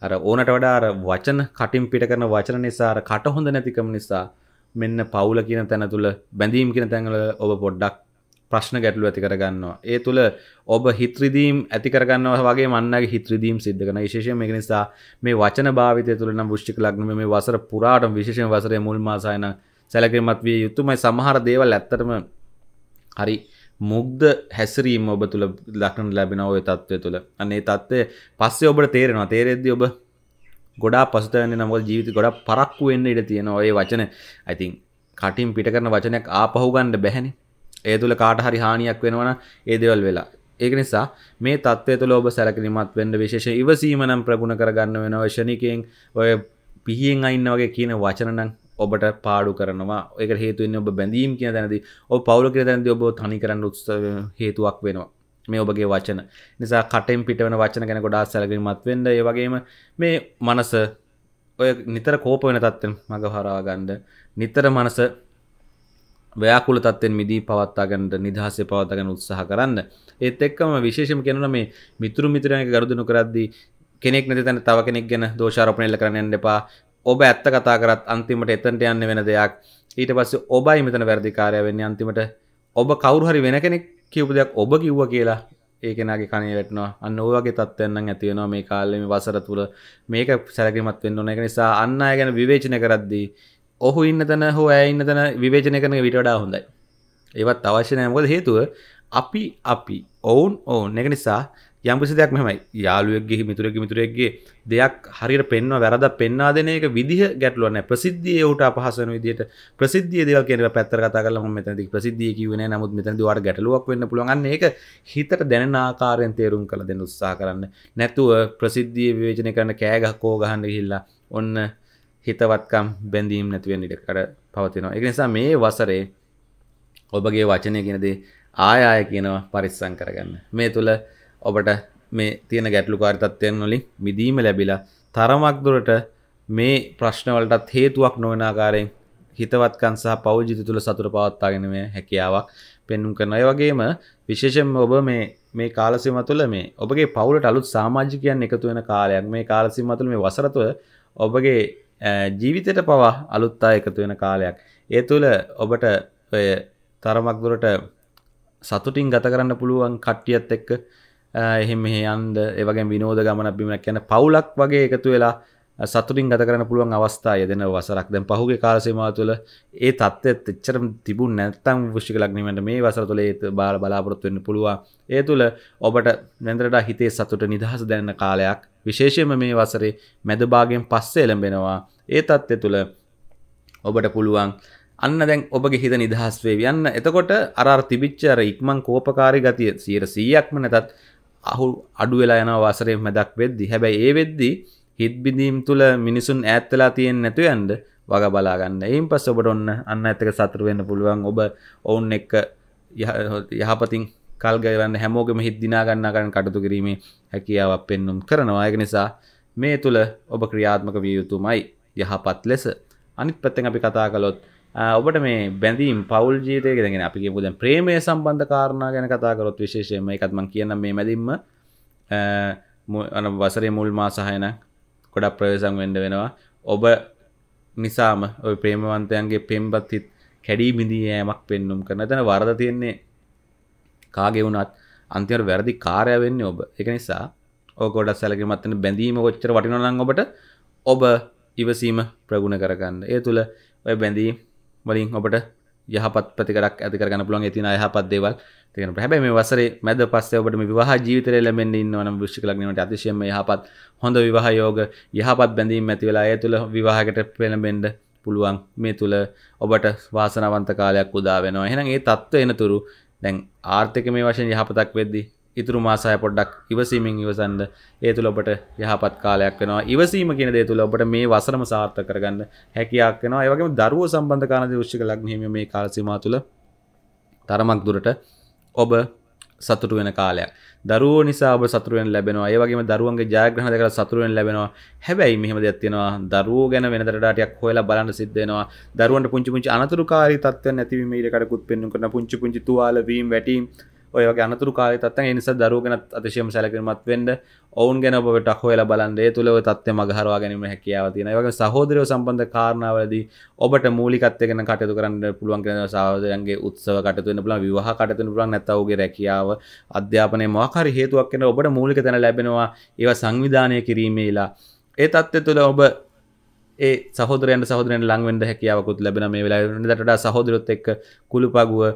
අර ඕනට වඩා වචන කටින් පිට කරන වචන නිසා කටහොඳ නැතිකම නිසා මෙන්න පවුල කියන තැන තුළ බැඳීම් කියෙන තැන්ල ඔබ පොඩ්ඩක් ප්‍රශ්න ගැටලු ඇති කරගන්නවා ඒ තුළ ඔබ හිත්‍රදීම් ඇති කරගන්නව වගේ මන්නගේ හිත්‍රදීම් සිද්ධකන විශේෂය මේ නිසා මේ වචන භාවිතය තුළන ෘෂ්ටික ලක්න මේ වසර පුරාට විශෂෙන් වසරය මුල් මාසායන සැලකිරමත් විය යුතුමයි සමහර දේවල් ඇත්තටම හරි මුක්ද හැසිරීම ඔබ තුළ දක්න ලැබෙන ඔය තත්වය තුළ අන්නේ තත්වය පස්සේ ඔබට තේරෙනවා තේරෙද්දි ඔබ ගොඩා පසුතයන්න නමුල් ජීවිත ගොඩ පරක්කු වෙන්න ඉඩ තියෙන ඔය වචන ඇතින් කටින් පිට කරන වචනයක් ආපහුගන්ඩ බැහැනි ඒ තුළ කාට හරි හානියක් වෙනවන ඒදවල් වෙලා ඒක නිසා මේ තත්වය තුළ ඔබ සැලකිලිමත් වෙන්න විශේෂ ඉවසීම නම් ප්‍රගුණ කරගන්න වෙන වශනිකයෙන් ඔය පිහියෙන් අයින්න වගේ කියන වචනනම් ඔබට පාඩු කරනවා ඒක හේතුවෙන් ඔබ බැඳීම් කියන තැනදී ඔ පවුල කිය තැනදී ඔබ තනි කරන්න උත්ස හේතුවක් වෙනවා මේ ඔබගේ වචන නිසා කටෙන් පිට වන වචන ගැන ගොඩා සැලගීමත් වෙන්ඩ ඒවගේම මේ මනස ඔය නිතර කෝප වෙන තත්වෙන් මඟ හරවාගන්ඩ නිතර මනස ව්‍යකුල තත්වෙන් මිදී පවත්තාගන්නට නිදහසේ පවත්තගෙන උත්සාහ කරන්න ඒත් එක්කම විශේෂම කෙනන මේ මිතුරු මිතරණක ගරුදුනු කරද්දී කෙනෙක් නැති තැන තව කෙනෙක් ගැන දෝෂාරපනයල්ල කරන්න එපා ඔබ ඇත්ත කතා කරත් අන්තිමට එතන්ට යන්න වෙන දෙයක් ඊට පස්ස ඔබයි මෙතන වැරදිකාරය වෙන්න අන්තිමට ඔබ කවුරු හරි වෙන කෙනෙක් කිව්පු දෙයක් ඔබ කිව්ව කියලා ඒකෙනගේ කනේ වැටනවා අන්න ඕවගේ තත්වයන්න ඇතිවෙනවා මේ කාලෙම වසර තුළ මේක සැලකිමත් වෙන්න ඕන එක නිසා අන්න අය ගැන විවේචන කරද්දී ඔහු ඉන්න තැන හෝ ඇ ඉන්න තැන විවේචනය කරන විටඩා හොඳයි ඒවත් අවශ්‍යනය මොකද හේතුව අපි අපි ඔවුන් ඕවන් එක නිසා යම්කිසි දෙයක් මෙමයි යාලුවෙක්ගේ මිතුරෙක් මිතුරෙක්ගේ දෙයක් හරියට පෙන්ව වැරද පෙන්වා දෙන එක විදිහ ගැටලුවන ප්‍රසිද්ධිය ට පහසන විදිට ප්‍රසිද්ධිය දෙව කියන පැත්තර කතා කල මෙතනති ප්‍රසිද්ධිය කිවන නමුත් මෙතැති වාට ගැටලුවක් වෙන්න පුළුවන් ඒක හිතට දැන ආකාරයෙන් තේරුම් කළ දෙන්න උත්සා කරන්න නැතුව ප්‍රසිද්ධිය විවේචනය කරන කෑගක්කෝ ගහන්න හිල්ලා ඔන්න හිතවත්කම් බැඳීම් නැතිවෙන් ඉට කර පවතිනවා එක නිසා මේ වසරේ ඔබගේ වචනය කියනදේ ආය ආය කියනවා පරිස්සං කරගන්න මේ තුළ ඔබට මේ තියෙන ගැටලුකාරිතත්වයන් වලින් මිදීම ලැබිලා තරමක් දුරට මේ ප්‍රශ්නවලටත් හේතුවක් නොවන ආකාරයෙන් හිතවත්කම් සහ පෞද්ගලික තුල සතුට පවත්වාගෙන මේ හැකියාවක් පෙන්වුම් කරනවා. ඒ වගේම විශේෂයෙන්ම ඔබ මේ මේ කාලසීම තුළ මේ ඔබගේ පවුලට අලුත් සමාජිකයන් එකතු වෙන කාලයක්. මේ කාලසීම තුළ මේ වසර තුළ ඔබගේ ජීවිතයට පවා අලුත් අය එකතු වෙන කාලයක්. ඒ තුළ ඔබට ඔය තරමක් දුරට සතුටින් ගත කරන්න පුළුවන් කට්ටියත් එක්ක එහෙම හන්ද ඒවගේ විනෝද ගමන බිමක් යන පවුලක් වගේ එකතු වෙලා සතුරින් ගත කරන පුළුවන් අවස්ථා යදන වසරක් දැන් පහුගේ කාලසේමා තුළ ඒ තත්ත්ත් එච්චරම් තිබු නැත්තම් විෂික ලක්නීමට මේ වසර තුළ ඒත් බාල බලාපොරොත්තුවෙන්න පුළුවන් ඒ තුළ ඔබට නැදරට හිතේ සතුට නිදහස දැන්න කාලයක් විශේෂයම මේ වසරේ මැදභාගෙන් පස්සේ එළඹෙනවා ඒ තත්ත්ය තුළ ඔබට පුළුවන් අන්න දැන් ඔබගේ හිත නිදහස් වේ යන්න එතකොට අර තිබිච්චර ඉක්මන් කෝපකාරි ගතිය සියර සීයක්ම නැතත් අහු අඩු වෙලා යන වාසරය මැදක් වෙද්දි හැබැයි ඒ වෙද්දි හිත්බිඳීම් තුළ මිනිසුන් ඇත්තලා තියෙන් නැතු ඇන්ඩ වග බලාගන්න එයින් පස් ඔබට ඔන්න අන්න ඇතක සතුරුවෙන්න පුළුවන් ඔබ ඔවුන් එක්ක යහපතින් කල්ගවන්න හැමෝගම හිද්දිනාගන්නගන්න කටතු කිරීමේ හැකියාවක් පෙන්නුම් කරනවායක නිසා මේ තුළ ඔබ ක්‍රියාත්මක විය යුතුමයි යහපත් ලෙස අනිත් පැත්තෙන් අපි කතා කළොත් ඔබට මේ බැඳීම් පවල් ජීතයකගෙන අපි පුද ප්‍රේමය සම්බන්ධ කාරණ ගැන කතාකරොත් විශේෂයම එකත්ම කියන්න මේ මැදින්ම අන වසරේ මුල් මා සහයන කොඩක් ප්‍රවේසං වෙන්ඩ වෙනවා ඔබ නිසාම ඔය ප්‍රේමවන්තයන්ගේ පෙම්බත්තිත් කැඩී මිදී ෑමක් පෙන්නුම් කරන තැන වරද තියෙන්නේ කාගේ වුණත් අන්තිර වැරදි කාරය වෙන්නේ ඔබ එක නිසා ඕකොඩ සැලකිමත්තන බැඳීම කොච්චර වටිනොනං ඔබට ඔබ ඉවසීම ප්‍රගුණ කරගන්න ඒ තුළ ඔය බැඳීම් වලින් ඔබට යහපත් ප්‍රතිකරක් ඇතිකරගන්න පුළුවන් ඇතින යහපත් දේවල් තියෙන හැබැයි මේ වසරේ මැද පස්සේ ඔබට මේ විවාහ ජීවිතය ලැබෙන්න ඉන්නවා නම් වෘශ්චික ලග්නයට අතිශයම යහපත් හොඳ විවාහ යෝග යහපත් බැඳීම් ඇති වෙලා ඒ තුළ විවාහයකට පෙළඹෙන්න පුළුවන් මේ තුළ ඔබට වාසනාවන්ත කාලයක් උදා වෙනවා එහෙනම් ඒ තත්ත්වය එනතුරු දැන් ආර්ථික මේ වශයෙන් යහපතක් වෙද්දී ඉතුරු මාසාය පොඩ්ඩක් ඉවසීමෙන් ඉවසන්ද ඒ තුළ ඔබට යහපත් කාලයක් වෙනවා ඉවසීම කියන දේ තුළ ඔබට මේ වසරම සාර්ථක කරගන්න හැකියාවක් වෙනවා ඒ වගේම දරුවෝ සම්බන්ධ කාණ දෘෂ්ටික ලග්න හිමි මේ කාල සීමා තුළ තරමක් දුරට ඔබ සතුටු වෙන කාලයක් දරුවෝ නිසා ඔබ සතුටු වෙන ලැබෙනවා ඒ වගේම දරුවන්ගේ ජයග්‍රහණ දැකලා සතුටු වෙන ලැබෙනවා හැබැයි මෙහෙම දෙයක් තියෙනවා දරුවෝ ගැන වෙනතට ඩාටියක් හොයලා බලන්න සිද්ධ වෙනවා දරුවන්ට පුංචි පුංචි අනතුරුකාරී තත්ත්වයන් නැතිවීම ඊට කඩකුත් පෙන්වන පුංචි පුංචි තුවාල වීම වැටීම් ඔය ගැනතුරු කාතත් එනිස දරුවගෙනත් අතිශයම සැලකිරමත් වෙන්ඩ ඔවුන් ගැන ඔබටක් හොල බලන්ඩේ තුළව තත්ව මගහරවා ගැනීම හැකියාව තියෙන වගේ සහෝදරයෝ සම්බන්ධ කාරණාවලද ඔබට මූලිකත්යගෙන කටයතු කරන්න පුළුවන් කෙන සාදරන්ගේ උත්සව කටතුන්න පුළන් විවාහ කටතුන පුළන් නැතවගේ රැකියාව අධ්‍යාපනය මහකාර හේතුවක් කෙන ඔබට මූලික තැන ලැබෙනවා ඒව සංවිධානය කිරීමේලා ඒ තත්ත්ව තුළ ඔබ ඒ සහෝදරයන් සහෝදරෙන් ලංවෙන්ඩ හැකියාවකුත් ලැබෙන මේ වෙලා ට සහෝදරොත් එක් කුළු පගුව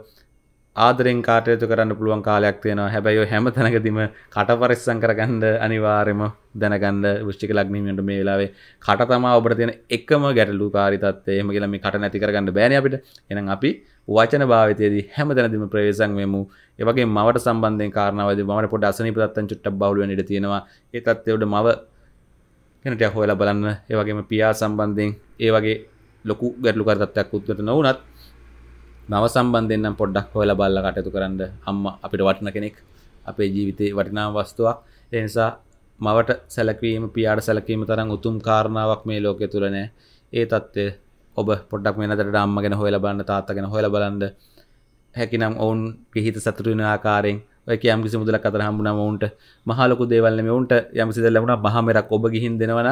ආදරෙන් කාටයුතු කරන්න පුළුවන් කාලයක් තියෙනවා හැබැයි හැම තැනකදිම කටපරිස්සං කරගන්න අනිවාර්යම දැනගන්න වෘෂ්ටික ලග්නීමට මේ වෙලාවේ කට තමා ඔබට තියෙන එකම ගැටලු කාරිතත්වය එහෙම කියලා මේ කට නැති කරගන්න බෑනේ අපිට එහෙනම් අපි වචන භාවිතයේදී හැම තැනදීම ප්‍රවේශම් වෙමු ඒ වගේ මවට සම්බන්ධයෙන් කාරණාවදී මවට පොඩි අසනීප තත්ත්වයන් චුට්ටක් බහුල වෙන්න ඉඩ තියෙනවා ඒ තත්ත්වයට මව කෙනට හොයලා බලන්න ඒ වගේම පියා සම්බන්ධයෙන් ඒ වගේ ලොකු ගැටලු කාරිතත්වයක් උද්ගත නොවුනත් මව සම්බන්ධෙන්න්නම් පොඩ්ඩක් හොල බල්ල කටයතු කරන්න අම්ම අපිට වටන කෙනෙක් අපේ ජීවිතය වටිනා වස්තුවක් එනිසා මවට සැලකවීම පියාට සැලකීම තරම් උතුම් කාරණාවක් මේ ලෝකය තුළනෑ ඒ තත්ත්ය ඔබ පොඩක් මෙනතට අම්ම ගෙන හොල බන්න තාත්තගෙන හොල බලන්ද හැකිනම් ඔවුන් පිහිත සතුරුෙන ආකාරෙන් යම් කිසි මුදලක් අතර හම්බුණම ඔවුන්ට මහලොකු දේවල්න ඔවුන්ට යම්සි දෙල්ලබුණ බහමරක් ඔබ ගිහින් දෙනවන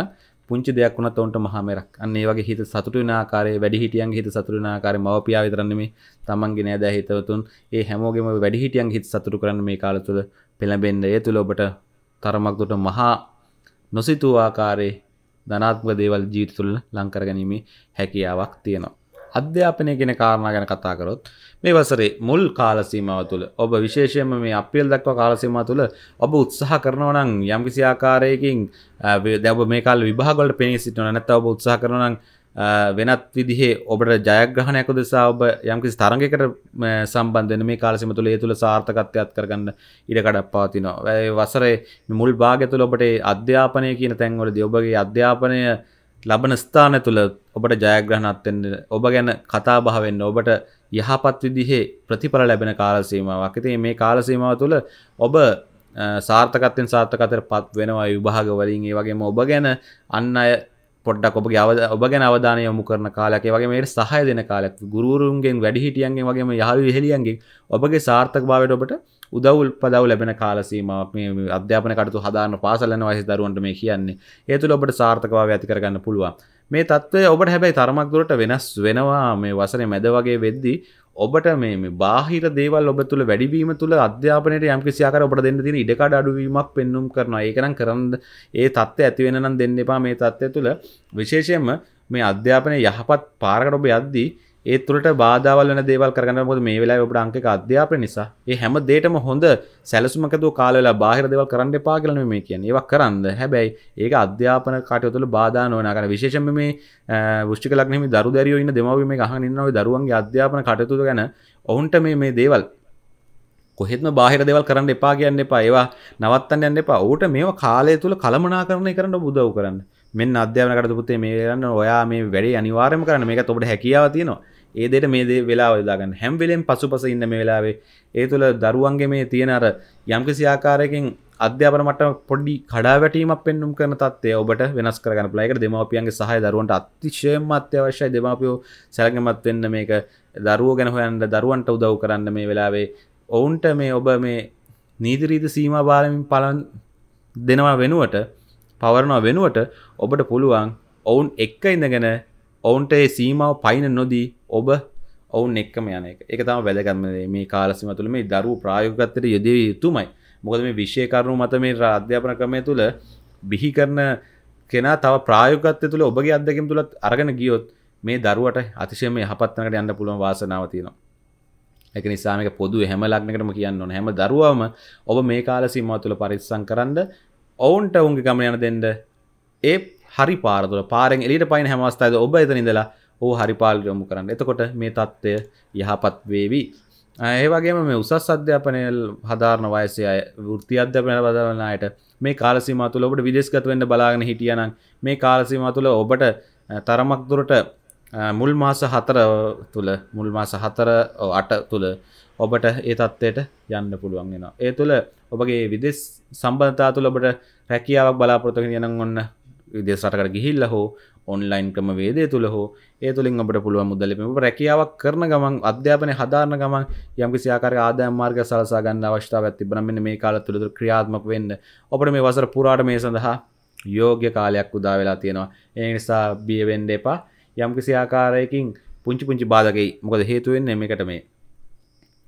පුංචි දෙයක් වුණත් ඔවුන්ට මහා මෙරක්. අන්න ඒ වගේ හිත සතුටු වෙන ආකාරයේ වැඩිහිටියන්ගේ හිත සතුටු වෙන ආකාරයේ මවපියා විතරක් නෙමෙයි තමන්ගේ නෑදෑ හිතවතුන් ඒ හැමෝගෙම වැඩිහිටියන්ගේ හිත සතුටු කරන්න මේ කාලය තුළ පෙළඹෙන්න. ඒ තුළ ඔබට තරමක් දුරට මහා නොසිතූ ආකාරයේ ධනාත්මක දේවල් ජීවිත තුළ ලං කර ගැනීමේ හැකියාවක් තියෙනවා. අධ්‍යාපනය ගෙන කාරණ ගැන කතාකරොත් මේ වසරේ මුල් කාලසීමාව තුළ ඔබ විශේෂයම මේ අපියල් දක්ව කාලසීම තුළ ඔබ උත්සාහ කරනවනං යම්කිසි ආකාරයකින් දැබ මේ කාල විභාගොලට පෙනී සිටන නැත ඔබ උත්සාහ කරනං වෙනත් විදිහේ ඔබට ජයග්‍රහණයක් උදෙසා ඔබ යම්කිසි තරගයකට සම්බන්ධ මේ කාලසිම තුළ ඒ තුළ සාර්ථකත්වයක් කරගන්න ඉඩකඩක් පවතිනවා. වසරේ මුල් භාගය තුළ ඔබට අධ්‍යාපනය කියන තැන්වලදී ඔබගේ අධ්‍යාපනය ලබන ස්ථාන තුළ ඔබට ජයග්‍රහණත්වෙන්න ඔබ ගැන කතා භාවෙන්න ඔබට යහපත් විදිහේ ප්‍රතිඵල ලැබෙන කාලසීමාවක් ඉතින් මේ කාලසීමාව තුළ ඔබ සාර්ථකත්වෙන් සාර්ථකතර පත් වෙනවා විභාග වලින් ඒ වගේම ඔබ ගැන අන්න අය පොඩ්ඩක් ඔබ අවද ඔබ ගැන අවධානය යොමු කරන කාලයක් වගේ මේට සහය දෙන කාලයක් ගුරුවරුන්ගෙන් වැඩිහිටියන්ගෙන් වගේම යහවි හෙලියන්ගේ ඔබගේ සාර්ථක භාවයට ඔබට උදවල් පදව ලැබෙන කාලසීමාවක් මේ අධ්‍යාපන කටතු හදාන පාසලන වහි දරුවන්ට මේ කියන්නේ ඒතුළ ඔබට සාර්ථකවාව ඇති කරගන්න පුළුවන් මේ තත්ත්වය ඔබට හැබැයි තරමක් දුරට වෙනස් වෙනවා මේ වසන මැද වගේ වෙද්දි ඔබට මේ බාහිර දේවල් ඔබ තුළ වැඩිවීම තුළ අධ්‍යාපනයට යම් කිසියාකර ඔබට දෙන්න තියෙන ඉඩකඩ අඩුවීමක් පෙන්눔 කරනවා. ඒකනම් කරන්න ඒ தත්ත්වය ඇති වෙන නම් දෙන්න එපා මේ தත්ත්වය තුළ විශේෂයෙන්ම මේ අධ්‍යාපනයේ යහපත් පාරකට ඔබ යද්දී ඒ තුළට බාධාවල දේවල් කරන්න ොද මේ වෙලා ඔබට අංක අධ්‍යාපන නිසා ඒ හැම දේටම හොඳ සැලසුමකතු කාලලා බාහිර දෙවල් කරන්න එපා කියලන මේ කියන ඒවක් කරන්න හැබැයි ඒක අධ්‍යාපන කටයුතුළ බාධා නොනකර විශේෂම මේ ෘෂ්ි ලක්නෙම දරු දැරියෝ ඉන්න දෙමව මේ අහ ඉන්නව දරුවන්ගේ අධ්‍යාපන කටයුතු ගැන ඔවුන්ට මේ මේ දේවල් කොහෙත්ම බාහිර දෙවල් කරන්න එපා කියන්න එපා ඒවා නවත්තන්න යන්න එපා ඌට මේ කාලය තුළ කළමනා කරණය කරන්න බුදව් කරන්න මෙන්න අධ්‍යාපනකට පුතේ මේ කරන්න ඔයා මේ වැඩේ අනිවාර්යම කරන්න මේක ඔබට හැකියාව තියෙනවා ඒදට මේදේ වෙලා වෙලාගන්න හැම්වෙලෙන් පසු පස ඉන්න මේ වෙලාවේ ඒ තුළ දරුවන්ගේ මේ තියෙන අර යම්කිසි ආකාරයකින් අධ්‍යාපනමට පොඩි කඩා වැටීමක් පෙන්නුම් කරන තත්ේ ඔබට වෙනස් කරගන්න ලයික දෙමපියන්ගේ සහය දරුවන්ට අතිශයම අත්‍යවශ්‍යයි දෙමාපියෝ සැලකමත් වෙන්න මේක දරුව ගැන හොයන්ට දරුවන්ට උදව් කරන්න මේ වෙලාවේ ඔවුන්ට මේ ඔබ මේ නීතිරීත සීම බාලමින් පලන් දෙනවා වෙනුවට පවරනවා වෙනුවට ඔබට පුළුවන් ඔවුන් එක්ක ඉඳගෙන ඔවුන්ට ඒ සීමාව පයින නොදී ඔබ ඔවුන් එක්කම යන එක එක තම වැදගත්ම මේ කාලසිම තුළ මේ දරු ප්‍රායෝගත්තට යෙදව යුතුමයි මොකද මේ විශ්ෂය කරුණු මත මේ අධ්‍යාපන ක්‍රමය තුළ බිහි කරන කෙනා තව ප්‍රායෝගත්තය තුළ ඔබගේ අදකින් තුළත් අරගෙන ගියොත් මේ දරුවට අතිශයම යහපත්නකට යන්න පුළුවන් වාසනාව තියෙනවා එක නිසාමක පොදු හැම ලක්නකටම කියන්න ඕන හැම දරුවම ඔබ මේ කාල සීමාව තුළ පරිස්සං කරන්න ඔවුන්ට ඔවුන්ගේ ගමන යන දෙන්න ඒ හරි පාරතුර පාරෙන් එලිට පයින හැමස්ථයිද ඔබ එතනිදලා ඕ හරිපාල් යොමු කරන්න එතකොට මේ තත්ත්වය යහපත් වේවි ඒවගේම මේ උසස් අධ්‍යාපනය හදාරන වයසය ෘති අධ්‍යපනය බදවනයට මේ කාලසිම තුළ ඔබට විදෙස්ගතවෙන්න බලාගෙන හිටියනම් මේ කාලසිම තුළ ඔබට තරමක් දුරට මුල් මාස හතර තුළ මුල් මාස හතර අට තුළ ඔබට ඒ තත්ත්වයට යන්න පුළුවන් වෙනවා ඒ තුළ ඔබගේ විදෙස් සම්බන්ධතා තුළ ඔබට රැකියාවක් බලාපොරොත්තුගෙන යනම් ඔන්න දෙසටකට ගිහිල්ල හෝ ඔන්ලයින් ක්‍රම වේදය තුළ හෝ ඒ තුළින් අපට පුළුව මුදලිම රැකියාවක් කරන ගමන් අධ්‍යාපන හදාරන ගමන් යම් සියාකර ආද මාර්ග සලසා ගන්න අවශ්‍යාව ඇතිබන මෙ මේ කාල තුළතුර ක්‍රියාත්මක වෙන්න අපට මේ වසර පුරාට මේ සඳහා යෝග්‍ය කාලයක් උදා වෙලා තියෙනවා ඒ නිසා බියවෙන්ඩ එපා යම්කිසි ආකාරයකින් පුංචි පුංචි බාධකයි මොකද හේතුවෙන් එමකට මේ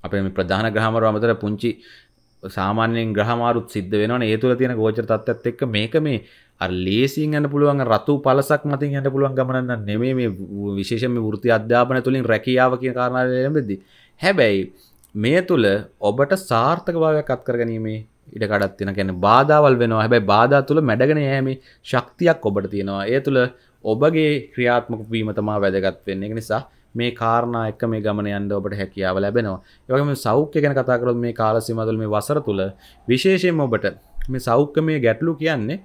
අප මේ ප්‍රධාන ග්‍රහමර අමතර පුංචි සාමාන්‍යෙන් ග්‍රහමාරුත් සිද්ධ වෙන ඒ තුළ තියෙන ගෝචර තත්ත් එක්ක මේක මේ ලේසින් යන්න පුළුවන් රතු පලසක් මතින් යන්න පුළුවන් ගමනන්න නෙමේ මේ විශේෂම ෘති අධ්‍යාපන තුළින් රැකියාව කිය කාරණලබෙදදි. හැබැයි මේ තුළ ඔබට සාර්ථක භාවයක් අත්කර ගැනීමේ ඉඩකඩත් තින ගැන බාධාවල් වෙනවා හැබැයි බාධා තුළ මැඩගෙන යෑම ශක්තියක් ඔබට තියෙනවා ඒ තුළ ඔබගේ ක්‍රියාත්මක වීමතමා වැදගත් වෙන්නේ නිසා මේ කාරණා එක්ක මේ ගමන යන්න ඔබට හැකියාව ලැබෙනවා. ඒ වගේම සෞඛ්‍ය ගැන කතා කරොත් මේ කාලසීමාවල මේ වසර තුල විශේෂයෙන්ම ඔබට මේ සෞඛ්‍යමය ගැටලු කියන්නේ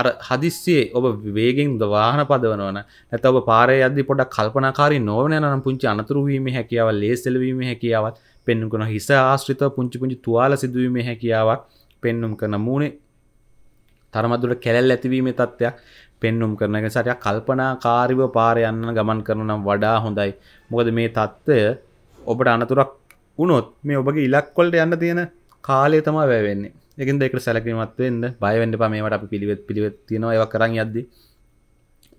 අර හදිස්සියේ ඔබ වේගෙන් වාහන පදවනවන නැත්නම් ඔබ පාරේ යද්දී පොඩ්ඩක් කල්පනාකාරී නොවන නම් පුංචි අනතුරු වීමේ හැකියාව, ලේසෙල වීමේ හැකියාවත් පෙන්වන කරන හිස ආශ්‍රිතව පුංචි පුංචි තුවාල සිදුවීමේ හැකියාවක් පෙන්වුම් කරන මූණේ තරමදුර කැලැල් ඇතිවීමේ තත්ත්වයක් පෙන්නුම් කරන එක සරයක් කල්පනා කාරිව පාර යන්න ගමන් කරන නම් වඩා හොඳයි මොකද මේ තත්ත්වය ඔබට අනතුරක් වුණොත් මේ ඔබගේ ඉලක්කොල්ට යන්න තියෙන කාලය තමා වැෑවෙන්නේ එකෙන් දෙකට සැලකිමත් වෙන්න බයවෙන්ඩ පමේට අපි පිළිවෙත් පිළිවෙත් තියෙනවා ඒව කරන්න යද්දි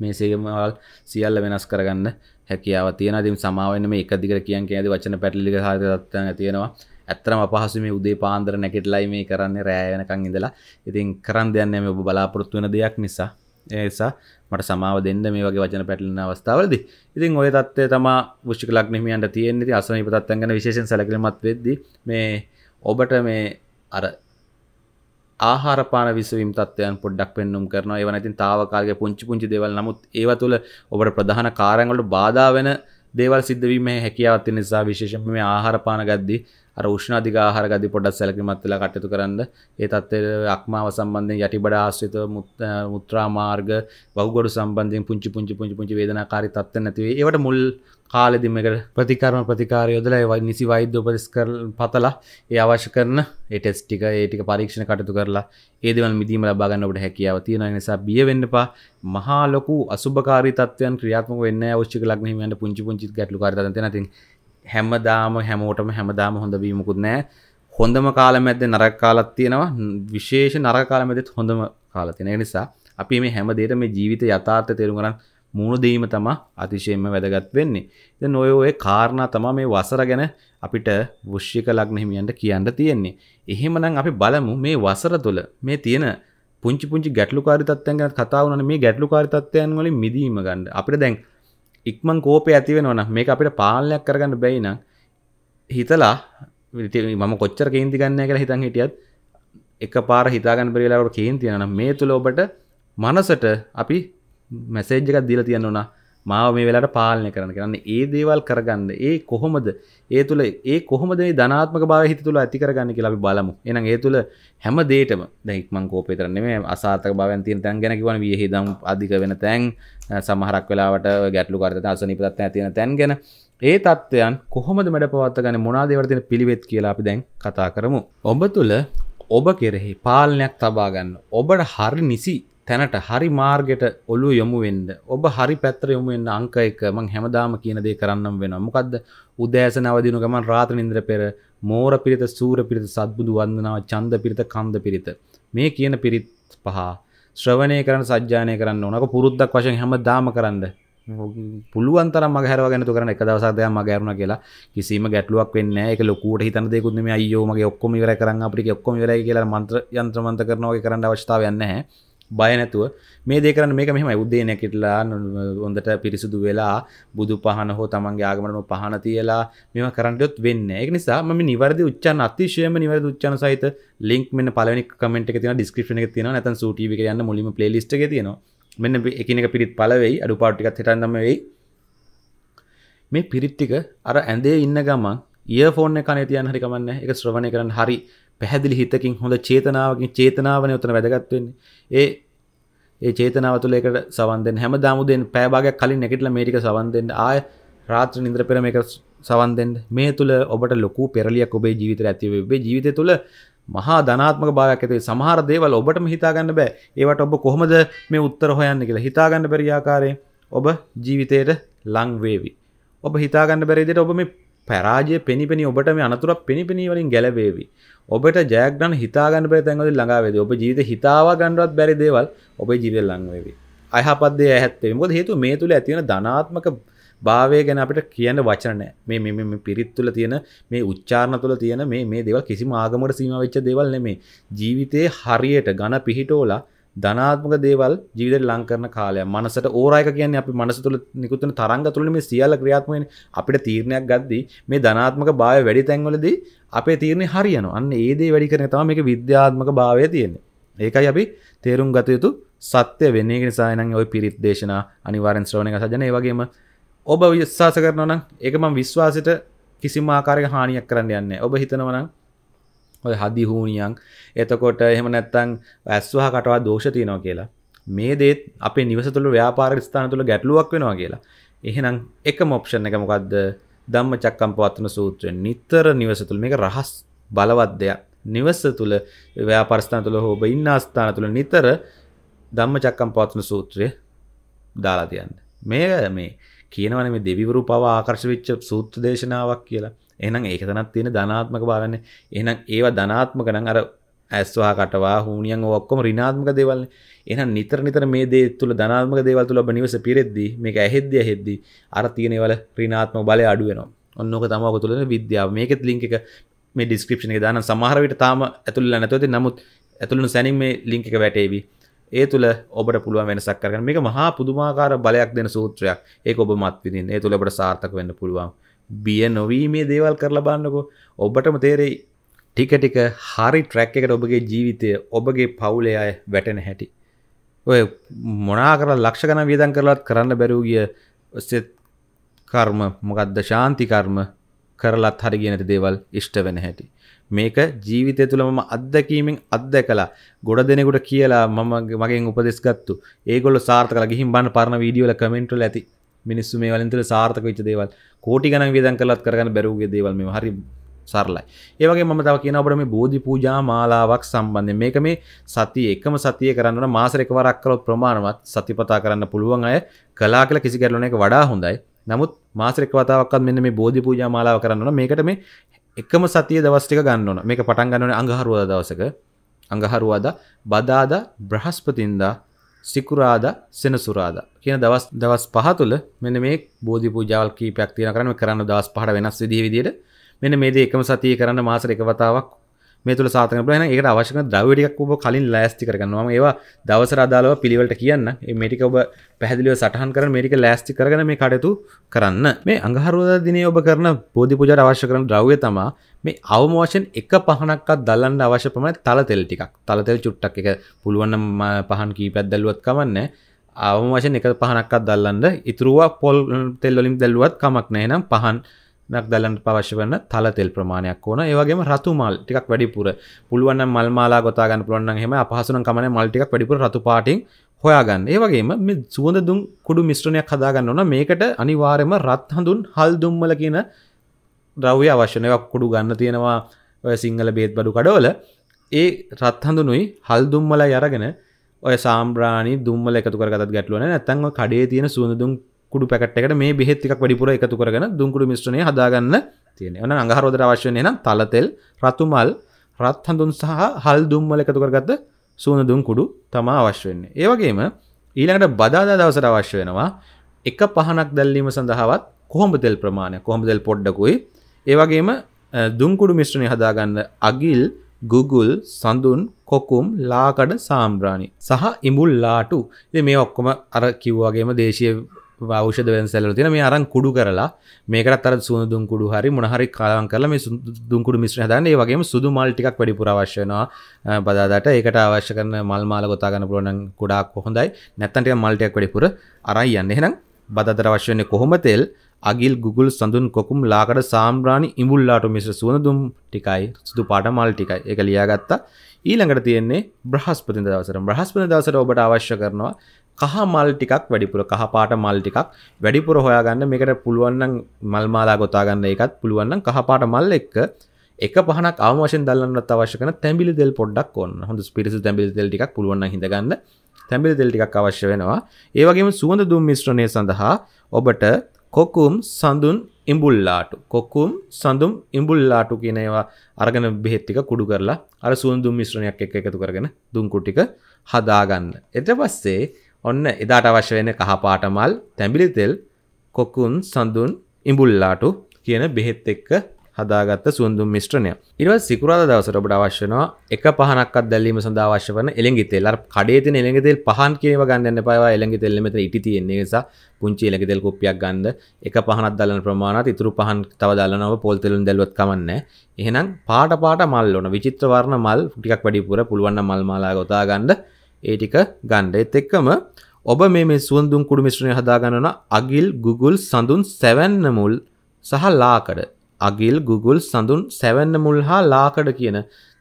මේ සේමවල් සියල්ල වෙනස් කරගන්න හැකියාව තියෙන දිම් සමාවෙන් මේ එක දිගට කියන් ඇති වචන පැටලි හරිතත්ව තියෙනවා ඇත්තරම අපහසු මේ උදේ පාන්දර නැකෙටලයි මේ කරන්න රෑයනකං ඉඳලා ඉතින් කරන්න දෙයන්න මේ ඔබ බලාපොරොත්තු වන දෙයක් නිසා ඒසා මට සමාව දෙන්න මේ වගේ වචන පැටලින අවස්ථාවලද ඉතින් ඔය තත්වය තමා ෘෂ්ික ලක්නමියන්ට තියෙන්නේ අසන පතත්ගන විශේෂෙන් සැලකිලමත් වෙද්ද මේ ඔබට මේ අර ආහාරපාන විසවම් තත්වයන් පොඩ්ඩක් පෙන්නුම් කරන ඒව ඉතින් තාවකාගේ පුංචි පුංචි දෙවල් නමුත් ඒව තුළ ඔබට ප්‍රධාන කාරංගලට බාධාව වෙන දේවල් සිද්ධවීම හැකියාවත්ති නිසා විශේෂම මේ ආහාරපාන ගද්දී අර උෂ්ණාධිකාහාර ගති පොඩ්ඩක් සැලකිලිමත් වෙලා කටයුතු කරන්න. ඒ තත්ත්වයේ අක්මාව සම්බන්ධයෙන් යටිබඩ ආශ්‍රිත මුත්‍රා මාර්ග වහුගොඩු සම්බන්ධයෙන් පුංචි පුංචි පුංචි පුංචි වේදනාකාරී තත්ත්ව නැති වෙයි. ඒවට මුල් කාලෙදි මේකට ප්‍රතිකර්ම ප්‍රතිකාර යොදලා ඒ නිසි වෛද්‍ය උපදෙස් පතලා ඒ අවශ්‍ය කරන ඒ ටෙස්ට් ටික ඒ ටික පරීක්ෂණ කටයුතු කරලා ඒ දේවල් මිදීම ලබා ගන්න ඔබට හැකියාව තියෙන නිසා බිය වෙන්න එපා. මහා ලොකු අසුභකාරී තත්ත්වයන් ක්‍රියාත්මක වෙන්නේ නැහැ. අවශ්‍ය ලග්න හිමියන්ට පුංචි පුංචි ගැටලු කාරී තත්ත්වයන් තියෙනවා. හැමදාම හැමෝටම හැමදාම හොඳවී මුකුත් නෑ හොඳම කාල මැද නරක් කාලත් තියෙනවා විශේෂ නරකාල මැදත් හොඳම කාල තියෙන නිසා අපි මේ හැමදේට මේ ජීවිත යථාර්ථ තේරුම්ගරන් මුණු දීම තම අතිශයෙන්ම වැදගත් වෙන්නේ ද නොය ඔය කාරණා තමා මේ වසර ගැන අපිට වෘෂ්ික ලග්න හිමියන්ට කියන්න තියෙන්නේ එහෙමනම් අපි බලමු මේ වසර තුළ මේ තියෙන පුංචි පුංචි ගැටලුකාරි තත්ත්වයන් ගැන කතා වුණානේ මේ ගැටලුකාරි තත්ත්වයන් වලින් මිදීම ගන්න අපිට දැන් ඉක්මන් කෝපය ඇතිව නොන මේ අපිට පාලනයක් කරගන්න බැයින හිතලා මම කොච්චර කේන්ති ගන්න කියලා හිතන් හිටියත් එක පාර හිතාගන්න බැරිලාට කේන්ති යන මේ තුළ ඔබට මනසට අපි මැසේජ් එකක් දීලා තියෙනවා මාව මේ වෙලාට පාලනය කරන්න කරන්න ඒ දේවල් කරගන්න ඒ කොහොමද ඒ තුළ ඒ කොහොමද ධනාත්මක බව හිත තුළ ඇති කරගන්න කියලා අපි බලමු එහෙනම් ඒ තුළ හැම දෙයකම දැන් ඉක්මන් කෝපය කරන්නේ මේ අසාර්ථක භාවයන් තියෙන තැන් ගැන කියවන වියහිදම් අධික වෙන තැන් සමහරක් වෙලාවට ගැටලුකාරී තැන් අසනීප තත්ත්වයන් තියෙන තැන් ගැන ඒ තත්ත්වයන් කොහොමද මැඩපවත්ත ගන්න මොනවාද ඒවට තියෙන පිළිවෙත් කියලා අපි දැන් කතා කරමු ඔබ තුළ ඔබ කෙරෙහි පාලනයක් තබා ගන්න ඔබට හරි නිසි තැනට හරි මාර්ගෙට ඔලු යොමු වෙන්න ඔබ හරි පැත්තර යොමු වෙන්න අංක එක මං හැමදාම කියන දේ කරන්නම් වෙනවා මොකද්ද උදෑසන අවදිනු ගමන් රාත නින්දර පෙර මෝර පිරිත සූර පිරිත සත්බුදු වන්දනාව ඡන්ද පිරිත කන්ද පිරිත මේ කියන පිරිත් පහ ශ්‍රවණය කරන සජ්ජානය කරන්න ඕනක පුරුද්දක් වශයෙන් හැමදාම කරන්න පුළුවන් තරම් මග හැරවගෙන තු කරන එක දවසක් දෙයක් මග හැරුණා කියලා කිසිම ගැටලුවක් වෙන්නේ නැහැ ඒක ලොකුවට හිතන දෙයක්ුත් නෙමෙයි අයියෝ මගේ ඔක්කොම ඉවර කරන් අපිට ඔක්කොම ඉවරයි කියලා මන්ත්‍ර යන්ත්‍ර මන්ත්‍ර කරනවා වගේ කරන්න අවශ්‍යතාවයක් නැහැ බයනැතුව මේ දෙකරන මේක මෙහම උද්දේන කෙටලා ොඳට පිරිසිදු වෙලා බුදු පහන හෝ තමන්ගේ ආගමනු පහන තියලා මෙම කරටයොත් වෙන්න එක නිසා ම නිවරදි උච්චන් අතිශයම නිවැරදි උච්චන සහිත ලින්ක් මෙන්න පලනි කමෙන්ට තින ඩිස්ක්‍රපන තින නැතන් සුටි කියන්න මුලිම පලලිස්ට තියෙන මෙන්න එකනක පිරිත් පලවෙයි අඩු පාටික හිටන්නම වෙයි මේ පිරිත්තික අර ඇඳේ ඉන්න ගමන් ඒ ෆෝන කන තියන් හරිකමන්න එක ශ්‍රවණය කරන හරි පැහැදිලි හිතකින් හොඳ චේතනාවකින් චේතනාවන උතන වැදගත්වවෙන්නේ ඒ ඒ චේතනාව තුළකට සවන්දෙන් හැම දාමුදෙන් පෑභාගයක් කලින් නැකටල මේටික සවන්දෙන් ආය රාත්‍ර නින්ද්‍ර පෙර මේක සවන්දෙන් මේ තුළ ඔබට ලොකු පෙරලියක් ඔබේ ජීවිත ඇතිවේ ජීවිත තුළ මහා ධනාත්මක භාවයක් ඇතිේ සමහර දේවල් ඔබටම හිතාගන්න බෑ ඒවට ඔබ කොහොමද මේ උත්තර හොයන්න කියලා හිතාගන්න බැරි ආකාරයෙන් ඔබ ජීවිතයට ලංවේවි ඔබ හිතාගන්න බැරිදට ඔබ මේ පැරාජය පෙනිපෙනි ඔබට මේ අනතුරක් පෙනිපෙනීවලින් ගැලවේවි. ඔබට ජයග්‍රහණ හිතාගන්න බැරි තැන්වලින් ළඟා වේවි. ඔබ ජීවිත හිතාවා ගන්නවත් බැරි දේවල් ඔබේ ජීවිතේ ළඟ වේවි. අයහපත් දේ ඇහත් වේවි. මොකද හේතුව මේ තුල ඇති වෙන ධනාත්මක භාවය ගැන අපිට කියන්න වචන නැහැ. මේ මේ මේ පිරිත් තුල තියෙන මේ උච්චාරණ තුල තියෙන මේ මේ දේවල් කිසිම ආගමකට සීමා වෙච්ච දේවල් නෙමෙයි. ජීවිතේ හරියට ඝන පිහිටෝලා ධනාත්මක දේවල් ජීවිතයට ලං කරන කාලය මනසට ඕරායක කියන්නේ අපි මනස තුළ නිකුත්වන තරංග තුළ මේ සියල්ල ක්‍රියාත්මක වෙන අපිට තීරණයක් ගද්දී මේ ධනාත්මක භාවය වැඩි තැන්වලදී අපේ තීරණේ හරියනවා. අන්න ඒ දේ වැඩි කරන එක තමයි මේකේ විද්‍යාත්මක භාවය තියෙන්නේ. ඒකයි අපි තේරුම් ගත යුතු සත්‍ය වෙන එක නිසා නම් ওই පිරිත් දේශනා අනිවාර්යෙන් ශ්‍රවණය කරලා සජන ඒ වගේම ඔබ විශ්වාස කරනවා නම් ඒක මම විශ්වාසයට කිසිම ආකාරයක හානියක් කරන්න යන්නේ නැහැ. ඔබ හිතනවා නම් ඔය හදිහූනියන් එතකොට එහෙම නැත්තං ඇස්වා කටවා දෝෂ තියනවා කියලා මේ දේත් අපේ නිවස තුළ ව්‍යාපාර ස්ථාන තුළ ගැටලුවක් වෙනවා කියලා එහෙනම් එක මොප්ෂන් එක මොකක්ද දම්ම චක්කම් පවත්වන සූත්‍රය නිතර නිවස තුළ මේක රහස් බලවත් දෙයක් නිවස තුළ ව්‍යාපරස්ථාන තුළ හෝ ඉන්න අස්ථාන තුළ නිතර දම්ම චක්කම් පවත්වන සූත්‍රය දාලා තියන්න මේ මේ කියනවන මේ දෙවිවරු පවා ආකර්ශ විච්ච සූත්‍ර දේශනාවක් කියලා එනම් ඒක තනත් තියෙන ධනාත්මක බාගන්න එනම් ඒවා ධනාත්මක නම් අර ඇස්වා කටවා හූනියන් ඔක්කොම රිනාත්මක දේවල් එහෙනම් නිතර නිතර මේ දේ තුල ධනාත්මක දේවල් තුල ඔබ නිවස පිරෙද්දී මේක ඇහෙද්දී ඇහෙද්දී අර තියෙන ඒවල ඍණාත්මක බලය අඩු වෙනවා ඔන්න ඕක තමයි ඔබ තුල තියෙන විද්‍යාව මේකෙත් ලින්ක් එක මේ ඩිස්ක්‍රිප්ෂන් එකේ දානම් සමහර විට තාම ඇතුළේ නැතුව තියෙන නමුත් ඇතුළේ සැනින් මේ ලින්ක් එක වැටේවි ඒ තුළ ඔබට පුළුවන් වෙනසක් කරගන්න මේක මහා පුදුමාකාර බලයක් දෙන සූත්‍රයක් ඒක ඔබ මත් විඳින්න ඒ තුළ ඔබට සාර්ථක වෙන්න පුළුවන් බිය නොවී මේ දේවල් කරලා බන්නකෝ ඔබටම තේරෙයි ටික ටික හරි ට්‍රැක් එකට ඔබගේ ජීවිතය ඔබගේ පවුලේ අය වැටෙන හැටි ඔය මොනා කරලා ලක්ෂ ගණන් වියදම් කරලවත් කරන්න බැරුව ගිය සෙත් කර්ම මොකද්ද ශාන්ති කර්ම කරලත් හරි කියන දේවල් ඉෂ්ට වෙන හැටි මේක ජීවිතය තුළ මම අත්දැකීමෙන් අත්දැකලා ගොඩ දෙනෙකුට කියලා මම මගෙන් උපදෙස් ගත්තු ඒගොල්ලෝ සාර්ථකලා ගිහින් බලන්න පරණ වීඩියෝ වල කමෙන්ට් වල ඇති මිනිස්සු මේ වලින්තර සාර්ථක විච දේවල් කෝටි ගන විදන් කලත් කරගන්න බැරූගේ දේවල් මේ හරි සරලයි ඒවගේ මම තව කියන ඔබට මේ බෝධි පූජා මාලාවක් සම්බන්ධ මේක මේ සති එකම සතිය කරන්න මාසරක වරක් කලොත් ප්‍රමාණවත් සතිපතා කරන්න පුළුවන් අය කලා කියලා කිසි කරලන එක වඩා හොඳයි නමුත් මාසරක වතාවක්වත් මෙන්න මේ බෝධි පූජා මාලාව කරන්න මේකට මේ එකම සතිය දවස් ටික ගන්න ඕන මේක පටන් ගන්න ඕනේ අඟහරුවාදා දවසක අඟහරුවාදා බදාදා බ්‍රහස්පතින්දා සිකුරාද සෙනසුරාද කියන දවස් දවස් පහ තුළ මෙන්න මේ බෝධි පූජාවල් කීපයක් තියෙන කරන්න කරන්න දවස් පහට වෙනස් විදිහ විදිහට මෙන්න මේ දේ එකම සතියේ කරන්න මාසෙට එක වතාවක් මේ තුළ සාතන බලන ඒකට අවශ්‍යන දවටික් ඔබ කලින් ලෑස්ති කරගන්නවා ඒවා දවසර අදාලව පිළිවලට කියන්න මේටික ඔබ පැහදිලිව සටහන් කර මේටික ලෑස්ති කරගන මේ කටයුතු කරන්න මේ අඟහරුද දින ඔබ කරන බෝධි පුජට අවශ්‍ය කරන ද්‍රව්‍ය තමා මේ අවමෝෂන් එක පහනක්ත් දල්ලන්න අවශ්‍ය පමණ තල තෙල් ටිකක් තලතෙල් චුට්ටක් එක පුළුවන් පහන් කීපැත් දැල්ුවත් කවන්නේ අවම වශයෙන් එක පහනක්කත් දල්ලන්න ඉතුරුවා පොල් තෙල්ලොලින් දැල්ුවත් කමක් නෑ නම් පහන් නක් දලන්න පවශ්‍ය වන තල තෙල් ප්‍රමාණයක් ඕන ඒවගේම රතු මල් ටිකක් වැඩිපුර පුළුවන් මල් මාලා ගොතාගන්න පුළුවන් හෙම අපහසුන කමන මල් ටිකක් වැඩිපුර රතු පාටින් හොයාගන්න ඒවගේම මේ සුවඳ දුම් කුඩු මිශ්‍රණයක් හදාගන්න ඕන මේකට අනිවාර්යම රත් හඳුන් හල් දුම්මල කියන ද්‍රව්‍ය අවශ්‍යනයක් කුඩු ගන්න තියෙනවා ඔය සිංහල බේත් බඩු කඩවල ඒ රත් හඳුනුයි හල් දුම්මල යරගෙන ඔය සාම්්‍රාණි දුම්මල එකතු කරගත් ගැටලුවන නැතන්ව කඩේ තියෙන සුවඳදුම් කුඩු පැකට්කට මේ බෙත් එකක් වැඩිපුර එකතු කරගෙන දුම්කුඩු මිශ්‍රණය හදාගන්න තියෙන ඕන අඟහරෝදර අවශ්‍ය වෙන නම් තලතෙල් රතුමල් රත් හඳුන් සහ හල් දුම්වල එකතු කරගත්ත සූන දුම් කුඩු තමා අවශ්‍ය වෙන්නේ. ඒ වගේම ඊළඟට බදාදා දවසට අවශ්‍ය වෙනවා එක පහනක් දැල්ලීම සඳහාවත් කොහොඹ තෙල් ප්‍රමාණය කොහොඹ තෙල් පොඩ්ඩකුයි. ඒ වගේම දුම් කුඩු මිශ්‍රණය හදාගන්න අගිල් ගුගුල් සඳුන් කොකුම් ලාකඩ සාම්බ්‍රාණි සහ ඉඹුල් ලාටු. ඉතින් මේ ඔක්කොම අර කිව්වාගේම දේශීය වෞෂද වැන්සැල තින මේ අරන් කුඩු කරලා මේකට අර සුදුම් කුඩු හරි මොනහරි කාලන් කරලා මේ දුම්කුඩු මිශ්‍ර හදන්න ඒ වගේම සුදු මල් ටිකක් වැඩිපුර අවශ්‍ය වෙනවා බදාදාට ඒකට අවශ්‍ය කරන මල් මාල ගොතා ගන්න පුළුවන් නම් ගොඩාක් හොඳයි නැත්නම් ටික මල් ටිකක් වැඩිපුර අරන් යන්න එහෙනම් බදාදාට අවශ්‍ය වෙන්නේ කොහොම තෙල් අගිල් ගුගුල් සඳුන් කොකුම් ලාකට සාම්බ්‍රාණි ඉඹුල්ලාට මිශ්‍ර සුවඳදුම් ටිකයි සුදු පාට මල් ටිකයි ඒක ලියාගත්තා ඊළඟට තියෙන්නේ බ්‍රහස්පති දවසට බ්‍රහස්පති දවසට ඔබට අවශ්‍ය කරනවා කහ මල් ටිකක් වැඩිපුර කහපාට මල් ටිකක් වැඩිපුර හොයාගන්න මේකට පුළුවන්නම් මල්මාලා ගොතාගන්න එකත් පුළුවන්නම් කහපාට මල් එක්ක එක පහනක් අවමශෙන් දල්ලන්නත් අවශ්‍ය කරන තැඹිලි දෙල් පොඩ්ඩක් ඕන්න හොඳ පිරිසු තැඹිලි දෙල් ටිකක් පුළුවන් නම් හිඳගන්න තැඹිලි දෙල් ටිකක් අවශ්‍ය වෙනවා ඒ වගේම සුවඳ දුම් මිශ්‍රණය සඳහා ඔබට කොකුම් සඳුන් ඉඹුල්ලාටු කොකුම් සඳුම් ඉඹුල්ලාටු කියන ඒවා අරගෙන බෙහෙත් ටික කුඩු කරලා අර සුවඳ දුම් මිශ්‍රණයක් එක්ක එකතු කරගෙන දුම් කුටික හදාගන්න ඊට පස්සේ ඔන්න එදාට අවශ්‍ය වෙන කහපාට මල්, තැඹිලි තෙල්, කොකුන්, සඳුන්, ඉඹුල්ලාටු කියන බෙහෙත් එක්ක හදාගත්ත සුන්දුම් මිශ්‍රණය. ඊළඟ සිකුරාදා දවසට ඔබට අවශ්‍ය වෙනවා එක පහනක්වත් දැල්වීම සඳහා අවශ්‍ය වන එළඟි තෙල්. අර කඩේ තියෙන එළඟි තෙල් පහන් කියනව ගන්න යන්න එපා. ඒවා එළඟි තෙල් මෙතන ඉටි තියෙන නිසා පුංචි එළඟි තෙල් කුප්පියක් ගන්න. එක පහනක් දැල්වන ප්‍රමාණවත් ඉතුරු පහන් තව දැල්වනව පොල් තෙලුන් දැල්වත් කමන්නේ. එහෙනම් පාට පාට මල් ඕන. විචිත්‍ර වර්ණ මල් ටිකක් වැඩිපුර පුළුවන් නම් මල් මාලා ගොතා ගන්න. ඒ ටික ගන්න. ඒත් එක්කම ඔබ මේ සුවඳුම් කුඩු මිශ්‍රණය හදාගන්නන අගිල් Google සඳුන් සැවැන්න මුල් සහ ලාකඩ අගිල් Google සඳුන් සැවැන්න මුල් හා ලාකඩ කියන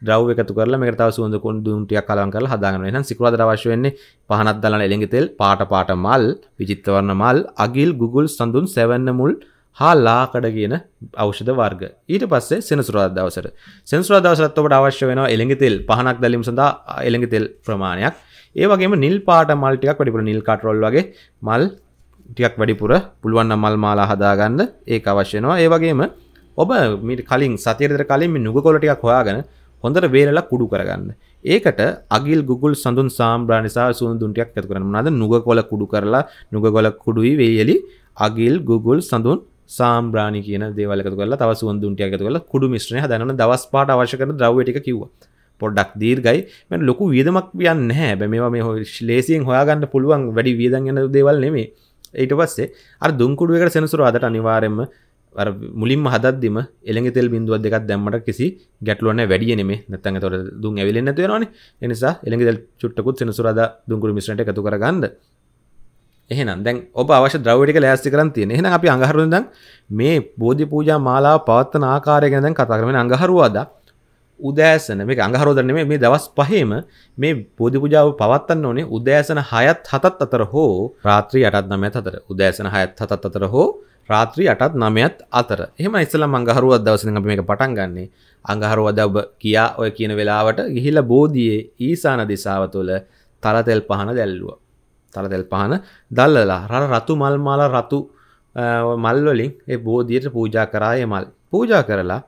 ද්‍රව් එකතු කරලා මේකට තව සුවඳ කුඩු ටිකක් කලවම් කරලා හදාගන්න. එහෙනම් සිකුරාදට අවශ්‍ය වෙන්නේ පහනක් දාලා එළඟි තෙල්, පාට පාට මල්, විචිත්‍ර වර්ණ මල්, අගිල් Google සඳුන් සැවැන්න මුල් හා ලාකඩ කියන ෞෂධ වර්ග ඊට පස්සේ සෙනසුරාදා දවසට සෙනසුරාදා දවසට ඔබට අවශ්‍ය වෙනවා එළඟි තෙල් පහනක් දැලීම සඳහා එළඟි තෙල් ප්‍රමාණයක් ඒවගේ නිල් පාට මල්ටික් වැඩිපුර නිල් කටරොල් වගේ මල් ටියක් වැඩිපුර පුළුවන්න මල් මාලා හදාගන්න ඒ අවශ්‍යනවා ඒවගේම ඔබ මිට කලින් සතිරද කලින් මේ නුගකොලටියක් හොයාගෙන හොඳට වේලලා කුඩු කරගන්න. ඒකට අගිල් ගුගල් සඳුන් සාම්බ්‍රා නිසා සුන්දුන්ටියක් ඇතු කරන මොනවාද නුගකොල කුඩු කරලා නුගකොල කුඩුයි වේයලි අගිල් ගුගල් සඳුන් සාම්බ්‍රාණි කියන දේවල් එකතු කරලා තව සුන්දුන්ටියක් ඇතු කරලා කුඩු මිශ්‍රණය හදනවන දවස් පහට අවශ්‍ය කරන ද්‍රව්‍ය ටික කිව්වා. පොඩ්ඩක් දීර්ගයි මෙ ලොකු වියදමක් කියන්න හැ බැමවා මේ හෝ ශලේසියෙන් හොයාගන්න පුළුවන් වැඩි වියදන් යන දේවල් නෙමේ ඊට පස්සේ අර දුම්කුඩුවකට සෙනසුර අදට අනිවාරෙන්ම මුලින් හදදිම එළෙ තෙල් බින්දුව දෙකක් දැම්මට කිසි ගැටලුවන වැඩියනෙම නැතන් තොර දුන් ඇවිලෙන්න තියෙනවාන එනිසා එළෙ තෙල් චුට්ටකුත් සෙනසුරද දුංකුරු මිශ්‍රට එකතු කරගන්න එහෙනම් දැන් ඔබ අවශ්‍ය ද්‍රවටික ලෑස්ති කරන් තියෙන එහෙනම් අපි අඟහරුවෙන් දැන් මේ බෝධි පූජා මාලාව පවත්වන ආකාරය ගැන දැන් කතා කරමින් අඟහරුවාදා උදෑසන මේ අඟහරෝදරන මේ දවස් පහේම මේ බෝධි පුජාව පවත්වන්න ඕනේ උදෑසන හයත් හතත් අතර හෝ රාත්‍රී අටත් නමයත් අතර උදෑසන හයත් හතත් අතර හෝ රාත්‍රී අටත් නමයත් අතර එහම ඉස්සල අඟහරුවත් දවසන අප මේක පටන් ගන්නේ අඟහරුවද ඔබ කියා ඔය කියන වෙලාවට ගිහිල බෝධියේ ඊසාන දිසාව තුළ තලතෙල් පහන දැල්ලුව තලතෙල් පහන දල්ලලා රර රතු මල් මාල රතු මල්වලින් ඒ බෝධියට පූජා කරාය මල් පූජා කරලා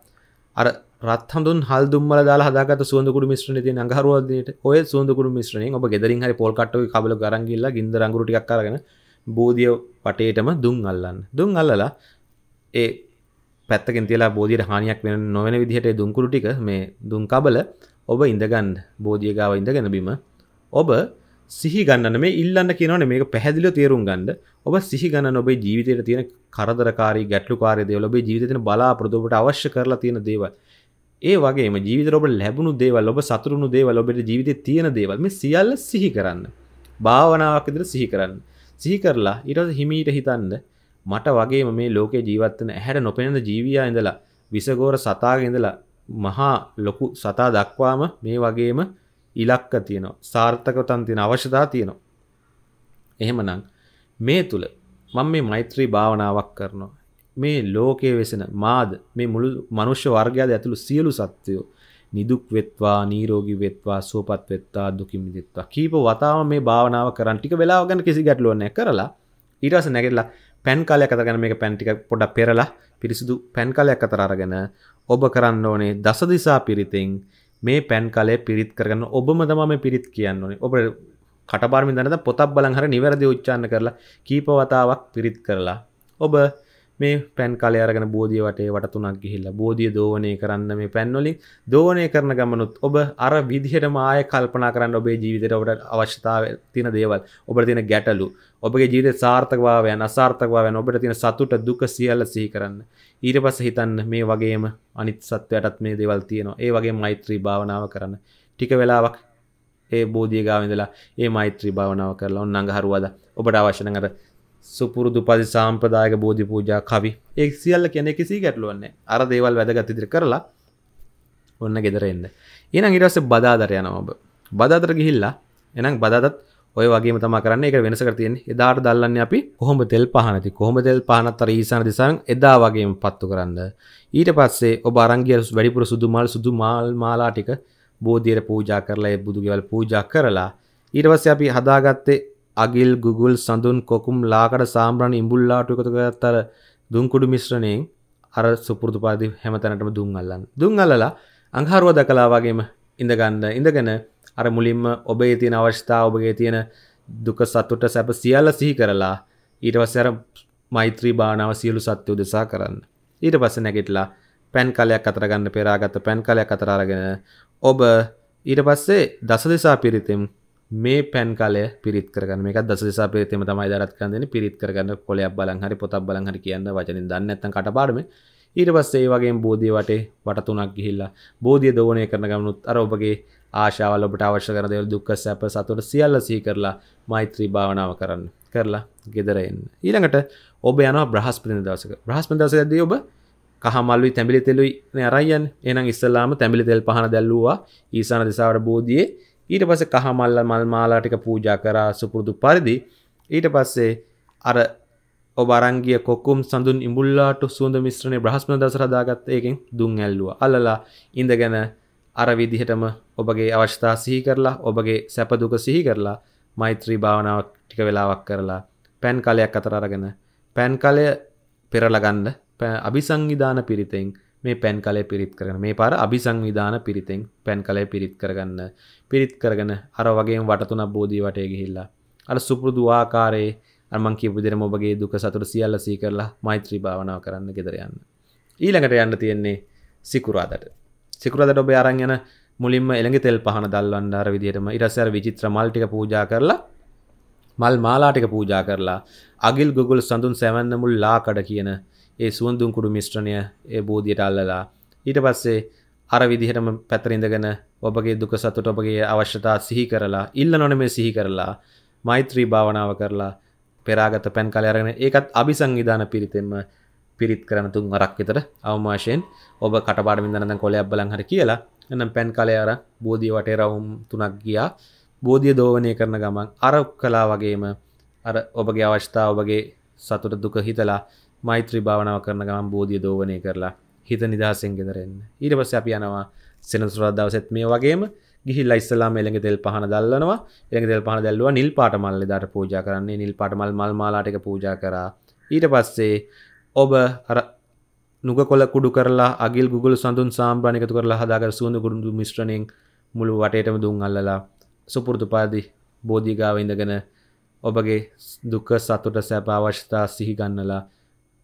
අර රත්හඳුන් හල්දුම්මල දාලා හදාගත්ත සුවඳකුරු මිශ්‍රණය තියෙන අඟහරුවල්දිනේට ඔය සුවඳකුරු මිශ්‍රණයෙන් ඔබ ගෙදරින් හරි පොල් කට්ටෝගේ කබල ගරන් ගිහිල්ලා ගින්දර අඟුරු ටිකක් අරගෙන බෝධිය වටේටම දුම් අල්ලන්න. දුම් අල්ලලා ඒ පැත්තකින් තියලා බෝධියට හානියක් වෙන නොවන විදිහට ඒ දුම්කුරු ටික මේ දුම් කබල ඔබ ඉඳගන්න බෝධිය ගාව ඉඳගෙන බිම ඔබ සිහි ගන්න මේ ඉල්ලන්න කියනවනේ මේක පැහැදිලිව තේරුම් ගන්න. ඔබ සිහි ගන්න ඔබේ ජීවිතයේ තියෙන කරදරකාරී ගැටලුකාරී දේවල් ඔබේ ජීවිතේ තියෙන බලාපොරොත්තු ඔබට අවශ්‍ය කරලා තියෙන දේවල් ඒ වගේ ජීවිත ඔබ ලැබුණු දේවල් ඔබ සතුරුණු දේවල් ඔබට ජීවිත තියෙන දේවල් මේ සියල්ල සිහි කරන්න භාවනාවක් ඉදිර සිහි කරන්න සිහි කරලා ඊට හිමීට හිතන්න මට වගේම මේ ලෝකේ ජීවත්වන ඇහැට නොපෙනෙන ජීවියා ඉඳලා විසගෝර සතාගේ ඉඳලා මහා ලොකු සතා දක්වාම මේ වගේම ඉලක්ක තියෙනවා සාර්ථකතන් තියෙන අවශ්‍යතා තියෙනවා එහෙමනම් මේ තුල මම මේ මෛත්‍රී භාවනාවක් කරනවා මේ ලෝකයේ වෙසෙන මාද මේ මුළු මනුෂ්‍ය වර්ගයාද ඇතුළු සියලු සත්වයෝ නිදුක් වෙත්වා නීරෝගී වෙත්වා සුවපත් වෙත්වා දුකින් මිදෙත්වා කීප වතාව මේ භාවනාව කරන් ටික වෙලාව ගන්න කිසි ගැටලුවක් නැහැ කරලා ඊට පස්සේ නැගිටලා පැන් කාලයක් අතගෙන මේක පැන් ටික පොඩ්ඩක් පෙරලා පිරිසිදු පැන් කාලයක් අතර අරගෙන ඔබ කරන්න ඕනේ දසදිසා පිරිතෙන් මේ පැන් කාලය පිරිත් කරගෙන ඔබම තමයි මේ පිරිත් කියන්න ඕනේ. ඔබ කටපාඩම් ඉඳන් පොතක් බලන් හරිය නිවැරදි උච්චාරණ කරලා කීප වතාවක් පිරිත් කරලා ඔබ මේ පැන් කලේ අරගෙන බෝධිය වටේ වටතුනක් ගිහිල්ලා බෝධිය දෝවනය කරන්න මේ පැන්වලින් දෝවනය කරන ගමනුත් ඔබ අර විදිහටම ආය කල්පනා කරන්න ඔබේ ජීවිතයට ඔබට අවශ්‍යතාව තියෙන දේවල් ඔබට තියෙන ගැටලු ඔබගේ ජීවිත සාර්ථකභාවයන් අසාර්ථකභාවයන් ඔබට තියෙන සතුට දුක සියල්ල සිහි කරන්න ඊට පස්සේ හිතන්න මේ වගේම අනිත් සත්වයටත් මේ දේවල් තියෙනවා ඒ වගේ මෛත්‍රී භාවනාව කරන්න ටික වෙලාවක් ඒ බෝධිය ගාවිඳලා ඒ මෛත්‍රී භාවනාව කරලා ඔන්න අඟහරුවාද ඔබට අවශ්‍ය නම් අර සුපුරුදු පදි සාම්පදායක බෝධි පූජා කවි ඒ සියල්ල කෙනෙ කිසි ගැටලුවන්නේ අර දේවල් වැදගත් ඉදිරි කරලා ඔන්න ගෙදර එන්න එනම් ඉරස්ස බදාදර යනවා ඔබ බදාදර ගිහිල්ලා එනම් බදාදත් ඔය වගේ තම කරන්න එක වෙනස කරතියෙන් එදාට දල්ලන්න අපි කොහොම තෙල් පහනති කොහොම තෙල් පහනත්තර ඊසාන දිසන් එදා වගේම පත්තු කරන්න ඊට පස්සේ ඔබ අරංගියල් වැඩිපුර සුදුමල් සුදු මල් මාලා ටික බෝධියට පූජා කරලා ඒ බුදුගෙවල් පූජා කරලා ඊට පස්සේ අපි හදාගත්තේ අගිල් ගුගුල් සඳුන් කොකුම් ලාකට සාම්බ්‍රණ ඉඹුල්ලාට එකතු කරත් අර දුම්කුඩු මිශ්‍රණයෙන් අර සුපුරුදු පාදි හැමතැනටම දුම් අල්ලන්න. දුම් අල්ලලා අඟහරුව දකලා වගේම ඉඳගන්න ඉඳගෙන අර මුලින්ම ඔබේ තියෙන අවස්ථා ඔබගේ තියෙන දුක සතුට සැප සියල්ල සිහි කරලා ඊට පස්සේ අර මෛත්‍රී භාවනාව සියලු සත්‍ය උදෙසා කරන්න. ඊට පස්සේ නැගිටලා පැන් කලයක් අතර ගන්න පෙරාගත්ත පැන් කලයක් අතර අරගෙන ඔබ ඊට පස්සේ දසදෙසා පිරිතෙන් මේ පැන් කලය පිරිත් කරන එක දස පිරිතම තමයි දරත්කන්දන පිරිත් කරන්න කොලයක් බලන් හරි පොතක් බලන් හරි කියන්න වචනින් දන්න ඇතන් කටපාඩම ඊට පස්සේ වගේ බෝධිය වටේ වටතුනක් ගිහිල්ලා බෝධිය දෝනය කරන ගමනුත් අර ඔබගේ ආශාවල ඔබට අවශ්‍ය කර දෙවල් දුක්ක සැප සතුට සියල්ල සිහි කරලා මෛත්‍රී භාවනාව කරන්න කරලා ගෙදර එන්න ඊළඟට ඔබ යනවා බ්‍රහස්පති දවසක බ්‍රහස්පති දවසේදී ඔබ කහමල්ලුයි තැඹිලි තෙලුයි අරයන් එහෙනම් ඉස්සලාම තැඹිලි තෙල් පහන දැල්ලුවා ඊසාන දිසාවට බෝධියේ ඊට පස්සේ කහමල්ල මල් මාලා ටික පූජා කරා සුපුරුදු පරිදි ඊට පස්සේ අර ඔබ අරංගිය කොකුම් සඳුන් ඉඹුල්ලාට සුවඳ මිශ්‍රණේ බ්‍රහස්පන දවස හදාගත්ත එකෙන් දුම් ඇල්ලුවා. අල්ලලා ඉඳගෙන අර විදිහටම ඔබගේ අවශ්‍යතා සිහි කරලා ඔබගේ සැප දුක සිහි කරලා මෛත්‍රී භාවනාව ටික වෙලාවක් කරලා පෑන් කලයක් අතර අරගෙන පෑන් කලය පෙරලා ගන්න අபிසංවිධාන පිරිතෙන් මේ පැන් කලය පිරිත් කරන මේ පාර අභි සංවිධාන පිරිතෙන් පැන් කලය පිරිත් කරගන්න පිරිත් කරගෙන අර වගේ වටතුන බෝධී වටය ගිහිල්ලා අර සුපුරුදු ආකාරයේ අමන් කිපුදිර ඔබගේ දුක සතුර සියල්ල සී කරලා මෛත්‍රී භාවනාව කරන්න ගෙදර යන්න ඊළඟට යන්න තියෙන්නේ සිකුරාදට සිකුරාදට ඔබ අරන් යන මුලින්ම එළඟ තෙල් පහන දල්වන්න අර විදිහටම ඊටසර විචිත්‍ර මල් ටික පූජා කරලා මල් මාලාටික පූජා කරලා අගිල් ගුගුල් සඳුන් සැවන්න මුල් ලාකඩ කියන ඒ සුවන්දුන්කුඩු මිශ්‍රණය ඒ බෝධියට අල්ලලා ඊට පස්සේ අර විදිහටම පැතරිඳගෙන ඔබගේ දුක සතුට ඔබගේ අවශ්‍යතා සිහි කරලා ඉල්ල නොන මේ සිහි කරලා මෛත්‍රී භාවනාව කරලා පෙරාගත පැන් කලයරගෙන ඒකත් අභිසංවිධාන පිරිතෙන්ම පිරිත් කරන තුන් වරක් විතර අවමාශයෙන් ඔබ කටපාඩමින් දනඳ කොලයක් බලන් හරි කියලා එනම් පැන් කලේ අර බෝධිය වටේ රවුම් තුනක් ගියා බෝධිය දෝවනය කරන ගමන් අර කලා වගේම අර ඔබගේ අවශ්‍යතාව ඔබගේ සතුට දුක හිතලා මෛත්‍රී භාවනාව කරන ගමන් බෝධිය දෝවනය කරලා හිත නිදහසෙන් ගෙදරෙන්න ඊට පස්සේ අපි යනවා සෙනසුරා දවසෙත් මේ වගේම ගිහිල්ලා ඉස්සලාම එළඟ තෙල් පහන දැල්වනවා එළඟ තෙල් පහන දැල්වුවා නිල් පාට මල් එදාට පූජා කරන්නේ නිල් පාට මල් මල් මාලා ටික පූජා කරා ඊට පස්සේ ඔබ අර නුග කොල කුඩු කරලා අගිල් ගුගල සඳුන් සාම්බ්‍රණ එකතු කරලා හදාගර සූඳ ගුරුඳු මිශ්‍රණයෙන් මුළු වටේටම දුම් අල්ලලා සුපුරුදු පාදි බෝධිගාව ඉඳගෙන ඔබගේ දුක සතුට සැප අවශ්‍යතා සිහි ගන්නලා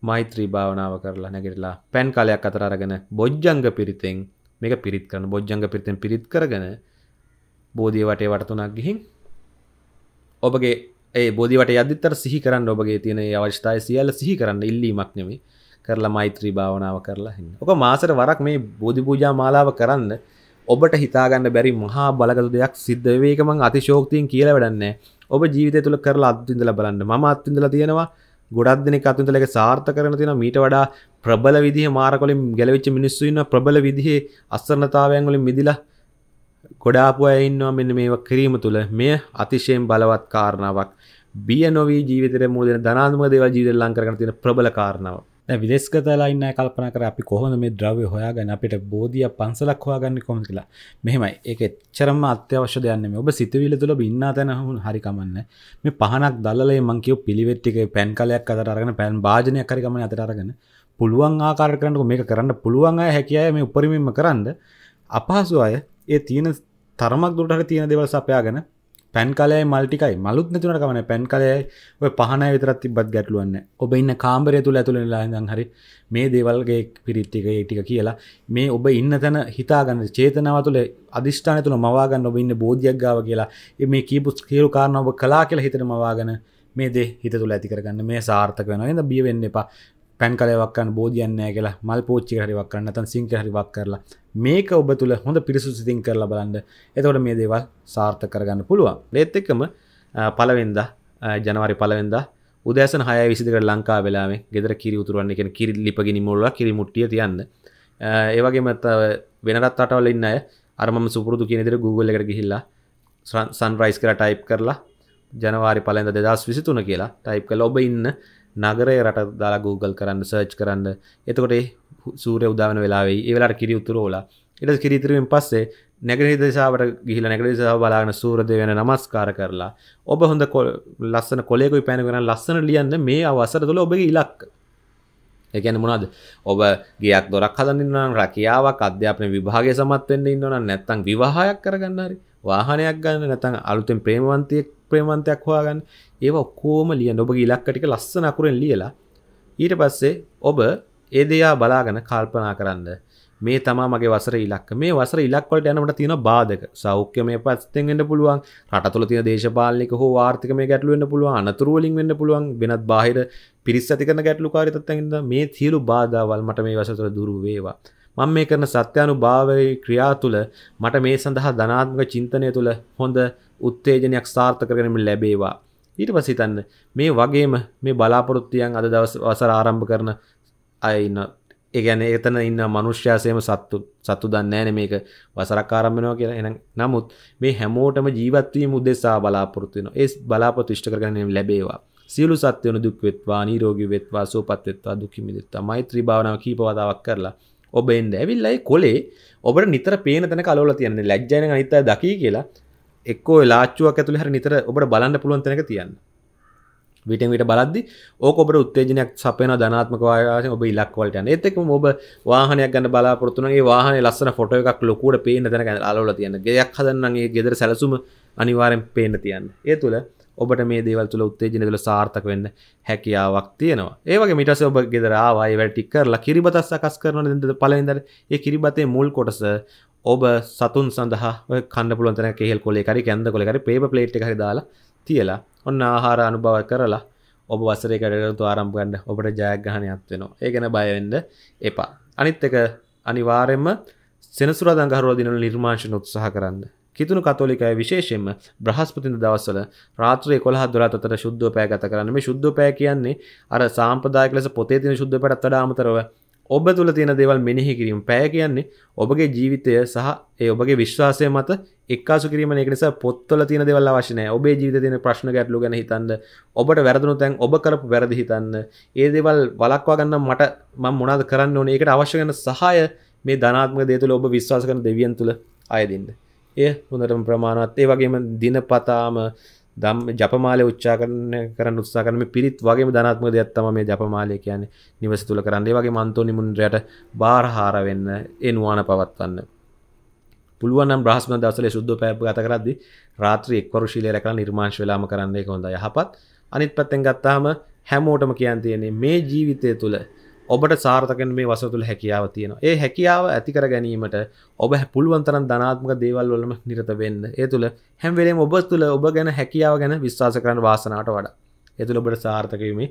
මෛත්‍රී භාවනාව කරලා නැගටලා පැන් කාලයක් අතර අරගෙන බොජ්ජංග පිරිතෙන් මේක පිරිත් කරන බොජ්ජංග පිරිතෙන් පිරිත් කරගෙන බෝධිය වටේ වටතුනක් ගිහින් ඔබගේ ඒ බෝධිවට යදිත්තර සිහි කරන්න ඔබගේ තියෙන අවශ්‍යතාය සියල්ල සිහි කරන්න ඉල්ලීමක් නෙමේ කරලා මෛත්‍රී භාවනාව කරලා හින්න. ඔක මාසට වරක් මේ බෝධි පූජා මාලාව කරන්න ඔබට හිතාගන්න බැරි මහා බලගත දෙයක් සිද්ධ වෙයි ඒක මං අතිශෝක්තියෙන් කියලා වැඩක් නැහැ. ඔබ ජීවිතය තුළ කරලා අත්විඳලා බලන්න. මම අත්විඳලා තියෙනවා ගොඩක් දෙනෙක් අතුන්තල එක සාර්ථක කරන තියෙනවා මීට වඩා ප්‍රබල විදිහේ මාරකොලින් ගැලවිච්ච මිනිස්සු ඉන්නවා ප්‍රබල විදිහේ අසරණතාවයන් වලින් මිදිලා ගොඩාපු අය ඉන්නවා මෙන්න මේවා කිරීම තුළ මෙය අතිශයෙන් බලවත් කාරණාවක් බිය නොවී ජීවිතේ මුල දෙන ධනාත්මක දේවල් ජීවිතේ ලං කරගෙන තියෙන ප්‍රබල කාරණාවක් විදෙස්ගතලයින්න කල්පන කර අපි කොහොඳ මේ ද්‍රව්‍ය හොයාගන්න අපිට බෝධිය පන්සලක් හොයාගන්න කොම කියලා මෙහෙමයි එක එච්චරම අත්‍යවශ්‍ය දෙයන්න ඔබ සිතවිල තුළ බින්න තැනහුන් හරිකමන්න මේ පහනක් දල්ලේ මංකව පිළිවෙට්ටික පැන් කලයක් අතර අරගෙන පැන් භාජනය කරිකම අතරගෙන පුළුවන් ආකාර කරන්නක මේක කරන්න පුළුවන් අය හැකියාය මේ උපරිමින්ම කරන්න අපහසු අය ඒ තියෙන තරමක් දුටට තියෙන දෙවල් සපයාගෙන පැන් කලයි මල්ටිකයි මලුත් නැතුනට කමන පැන් කලයයි ඔය පහන විතරත් තිබත් ගැටලුවන්න ඔබ ඉන්න කාම්බරය තුළ ඇතුළලා දන් හරි මේ දේවල්ගේ පිරිත්තික ඒටික කියලා මේ ඔබ ඉන්න තැන හිතාගන්න චේතනවතුළ අධිෂ්ඨාන තුළ මවාගන්න ඔබ ඉන්න බෝධියක් ගාව කියලා මේ කීපුස් කියරු කාරණ ඔබ කලා කියලා හිතට මවාගන මේ දේ හිත තුළ ඇතිකරගන්න මේ සාර්ථක වෙන ද බියවෙන්න එපා පැන් කලවක්කන්න බෝධියන්නෑ කියලා මල් පෝච්චි හරිවක් කරන්න තන් සිංක හරිවක් කරලා මේක ඔබ තුළ හොඳ පිරිසු සිතින් කරලා බලන්න එතවට මේ දේවල් සාර්ථ කරගන්න පුළුවන් ලේත් එක්කම පලවෙද ජනවරි පලවෙද උදෑසන හය විසිදක ලංකා වෙලාේ ගෙදර කිරි උතුරන්නේ කෙන කිරි ලිපගිනි මුල්ල කිරිමුට්ටිය තියන්න ඒවගේම වෙනත් අටවල ඉන්න අරම සුපුරදු කියනෙදර Google එකට ගිහිල්ලා සන්රයිස් කර ටයිප් කරලා ජනවාරි පලඳ දෙදස් විසිතුන කියලා ටයිප් කල ඔබ ඉන්න නගරය රට දාලා Google කරන්න සර්ච් කරන්න එතකොට සූරය උදාවන වෙලාවෙයි ඒවලට කිරි උතුරෝලා එට කිරිතුරීම පස්සේ නැගරහි දෙසාාවට ගිහිල නැගරි සහ බලාගෙන සූරද වෙන නමස්කාර කරලා ඔබ හොඳ කොල් ලස්සන කොලෙකුයි පැනගෙන ලස්සන ලියන්න මේ අවසර තුළ ඔබගේ ඉලක් එකන මොනද ඔබ ගියක් දොරක් හදන්නන්න රැකියාවක් අධ්‍යාපන විභාගය සමත්වෙන්න්න ඉන්නවන නැත්තං විවාහයක් කරගන්නරි වාහනයක් ගන්න නැතන් අලුතෙන් ප්‍රේමවන්තියක් ප්‍රේමන්තයක් හවාගන්න ඒ ඔක්කෝම ලිය ඔබගේ ඉලක්කටික ලස්සනකුරෙන් ලියලා ඊට පස්සේ ඔබ ඒ දෙයා බලාගෙන කල්පනා කරන්න මේ තමා මගේ වසර ඉලක් මේ වසර ඉලක්වලට යනට තියෙන බාධක සෞඛ්‍ය මේ පත්තෙන්ට පුළුවන් රටතුල තිය දේශපාලික හෝ ආර්ථික මේ ගැටලුවන්න පුළුව අනතුරුවලින් වෙන්න පුළුවන් වෙනත් බාහිර පිරිස් ඇතිකන ගැටලු කාරිතත්තැන්ද මේ තිීරු බාධවල් මට මේ වසතුර දුරු වේවා. මං මේ කරන සත්‍යයනු භාවය ක්‍රියා තුළ මට මේ සඳහා ධනාත්මක චින්තනය තුළ හොඳ උත්තේජනයක් සාර්ථකරනම ලැබේවා. ඊට පසිතන්න මේ වගේම මේ බලාපොරොත්තියන් අද දවස් වසර ආරම්භ කරන අයඉන්න ඒගැන එතන ඉන්න මනුෂ්‍යයාසයම සත්තු සත්තු දන්නෑන මේක වසරක් ආරම්භනවා කියලා එන නමුත් මේ හැමෝටම ජීවත්වී මුදෙසා බලාපොරත්තුවන ඒ බලාපො ෂ්ට කරගනය ලැබේවා සියලු සත්‍යයන දුක්වෙත්වා නීරෝගී වෙත්වා සූපත්වෙත්වා දුකිමිදෙත්වා මෛත්‍රී භාවනාව කීපවදාවක් කරලා ඔබ එන්ඩ ඇවිල්ලයි කොලේ ඔබට නිතර පේන තැන කලෝල තියන්නේ ලැජ්ජන නිත දකි කියලා එක්කෝ ලාච්චුවක් ඇතුළ හරි නිතර ඔබට බලන්න පුළුවන් තැනක තියන්න විටෙන් විට බලද්දි ඕක ඔබට උත්තේජනයක් සපයන ධනාත්මක වායාසයෙන් ඔබ ඉලක්ක වලට යන. ඒත් එක්කම ඔබ වාහනයක් ගන්න බලාපොරොත්තු වෙන ඒ වාහනේ ලස්සන ෆොටෝ එකක් ලොකුවට පේන්න තැනක අලවලා තියන්න. ගෙයක් හදන්න නම් ඒ ගෙදර සැලසුම අනිවාර්යෙන් පේන්න තියන්න. ඒ තුළ ඔබට මේ දේවල් තුළ උත්තේජන තුළ සාර්ථක වෙන්න හැකියාවක් තියෙනවා. ඒ වගේ ඊට පස්සේ ඔබ ගෙදර ආවා ඒ වැඩ ටික කරලා කිරිබත සකස් කරනවා නේද පළවෙනිදර. ඒ කිරිබතේ මුල් කොටස ඔබ සතුන් සඳහා කන්න පුළන්තන කෙල් කොලෙකරි කැද කොලෙකරි පේප ප්ලේට් හරි දාලා තියලා ඔන්න ආහාර අනුභව කරලා ඔබ වසරේ කඩටතු ආරම් ගන්න ඔබට ජයග්‍රහණයක් වෙනවා ඒ ගැන බයවෙන්ඩ එපා අනිත් එක අනිවාරෙන්ම සෙනසුර දංගහරුව දිනු නිර්මාශන උත්සාහ කරන්න කිතුුණු කතෝලිකය විශේෂෙන්ම බ්‍රහස්පතින දවසල රාත්‍රය කොළහ දුරත් අතර ශුද්ධ පෑ ගත කරන්න මේ ශුද්ධ පෑ කියන්නේ අර සාම්පදායක ලෙස පොතේ තින ශුද්ධ පටත් අඩාමතරව ඔබ තුළ තියෙන දේවල් මෙනෙහි කිරීම පැය කියන්නේ ඔබගේ ජීවිතය සහ ඒ ඔබගේ විශ්වාසය මත එක්කාසු කිරීම ඒක නිසා පොත්වල තියෙන දේවල් අවශ්‍ය නැහැ. ඔබේ ජීවිතේ තියෙන ප්‍රශ්න ගැටලු ගැන හිතන්න, ඔබට වැරදුණු තැන් ඔබ කරපු වැරදි හිතන්න. ඒ දේවල් වළක්වා ගන්න මට මම මොනවද කරන්න ඕනේ? ඒකට අවශ්‍ය වෙන සහාය මේ ධනාත්මක දේ තුළ ඔබ විශ්වාස කරන දෙවියන් තුළ අය දෙන්න. එය හොඳටම ප්‍රමාණවත්. ඒ වගේම දිනපතාම දම් ජපමාලය උච්චා කරන කරන්න උත්සා කරම පිරිත් වගේ ධනත්ම දෙයක්ත්තම මේ ජපමාලය කියන්නේ නිවස තුළ කරන්නේ වගේ මන්තෝනි මුන්ද්‍රයට බාරහාර වෙන්න එනවාන පවත්වන්න පුළුවන් බ්‍රහස්ම දසල සුද්ද පැප ගත කරදදි රාත්‍රී එක්වරු ශීලය රැකලා නිර්මාශ වෙලාම කරන්නේ හොඳ යහපත් අනිත් පැත්තෙන් ගත්තාම හැමෝටම කියන් තියන්නේ මේ ජීවිතය තුළ ඔබට සාර්ථකෙන් මේ වස තුළ හැකියාව තියෙන ඒ හැකියාව ඇතිකර ගැනීමට ඔබ පුළුවන්තරන් ධනාත්මක දේවල් වලම නිරත වෙන්න ඒ තුළ හැම්වෙලේ ඔබ තුළ ඔබ ගැන හැකියාව ගැන විශ්වාස කරන වාසනාට වඩා එතුළ ඔබට සාර්ථකයීමේ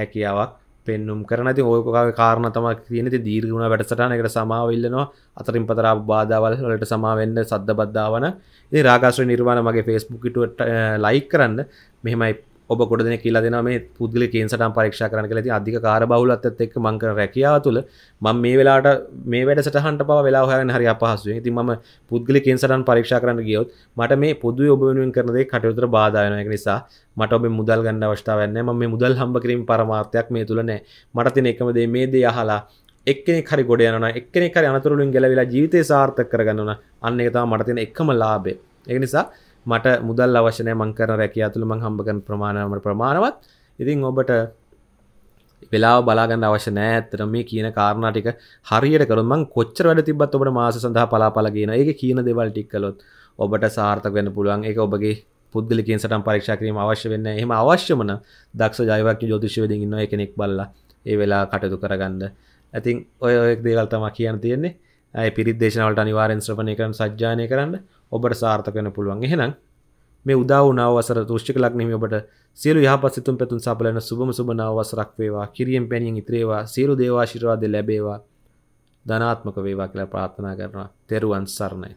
හැකියාවක් පෙන්නුම් කරනති ඕකකාව කාරණ තම තියනෙති දීර්ගුණ වැඩසටනකට සමාවල්ලනවා අතරින් පතර බාධාවල් වලට සමාවෙන්න සද්ධ බද්ධාවන ඒ රාගශ්‍ර නිර්වාණ මගේ ෆෙස්බුක්කිටුවට ලයි කරන්න මෙහෙමයි ඔබ ගොඩන කියලා දෙන මේ පුද්ගල කේන්සටම් පරීක්ෂ කරන කලති අධික කාර බවලත් එක් මංක රැකියාව තුළ මං මේ වෙලාට මේ වැඩ සටහන්ට පව වෙලා හරන හරි අපහසුව ති ම පුද්ගලි කේන්සටන් පරීක්ෂ කරන්න ගියොත් මට මේ පුදු ඔබුවෙන් කරනදේ කටයුතුර බාධයනයක නිසා මට ඔබ මුදල් ගන්න අවස්ථාවන්න ම මේ මුදල් හම්බකිරීම පරමාර්ථයක් මේ තුළනෑ මට තින එකමදේ මේ දේ අහලා එක්කෙනෙ හරි ගොඩ යන එක්කෙනෙ හරි අනතුරුලින් ගැලවෙලා ජීවිතය සාර්ථක කරගන්නන අන්න එකතා මට තින එක්කම ලාබේ ඒ නිසා මට මුදල් අවශ්‍යනය මංකර රැකිය තුළ මං හම්බකන් ප්‍රමාණම ප්‍රමාණවත් ඉතින් ඔබට වෙලා බලාගන්න අවශ්‍ය නෑතර මේ කියන කාරණටික හරියට කරුමන් කොච්චර වැඩ තිබත් ඔබට මාස සඳහා පලාපල කියන ඒ කියන දෙවල් ටික්කලොත් ඔබට සාර්ථක වෙන පුළුවන් ඒ ඔබගේ පුද්ගලිකින් සටම් පරීක්ෂා කිරීම අවශ්‍ය වෙන්න එහම අවශ්‍යමන දක්ෂ ජයවක් ජෝතිශ්‍යවදින් ඉන්න කෙනෙක් බල්ල ඒ වෙලා කටයුතු කරගන්න ඇතින් ඔය ඔයෙක් දේවල්තම කියන්න තියෙන්නේ ඇයි පිරිදේශනවලට අනිවාරෙන් ශ්‍රපණය කරන සජ්ජානය කරන්න ඔබට සාර්ථකන පුළුවන් එහෙනම් මේ උදාව නවසර දෘෂ්ටික ලග්නෙහි ඔබට සියලු යහපත් සිතුම් පැතුම් සපලන සුබම සුබ නවවසරක් වේවා කිරියෙන් පැණියෙන් ඉතිරේවා සියලු දේවාශිර්වාද ලැබේවා ධනාත්මක වේවා කියලා ප්‍රාර්ථනා කරනවා තෙරුවන් සරණයි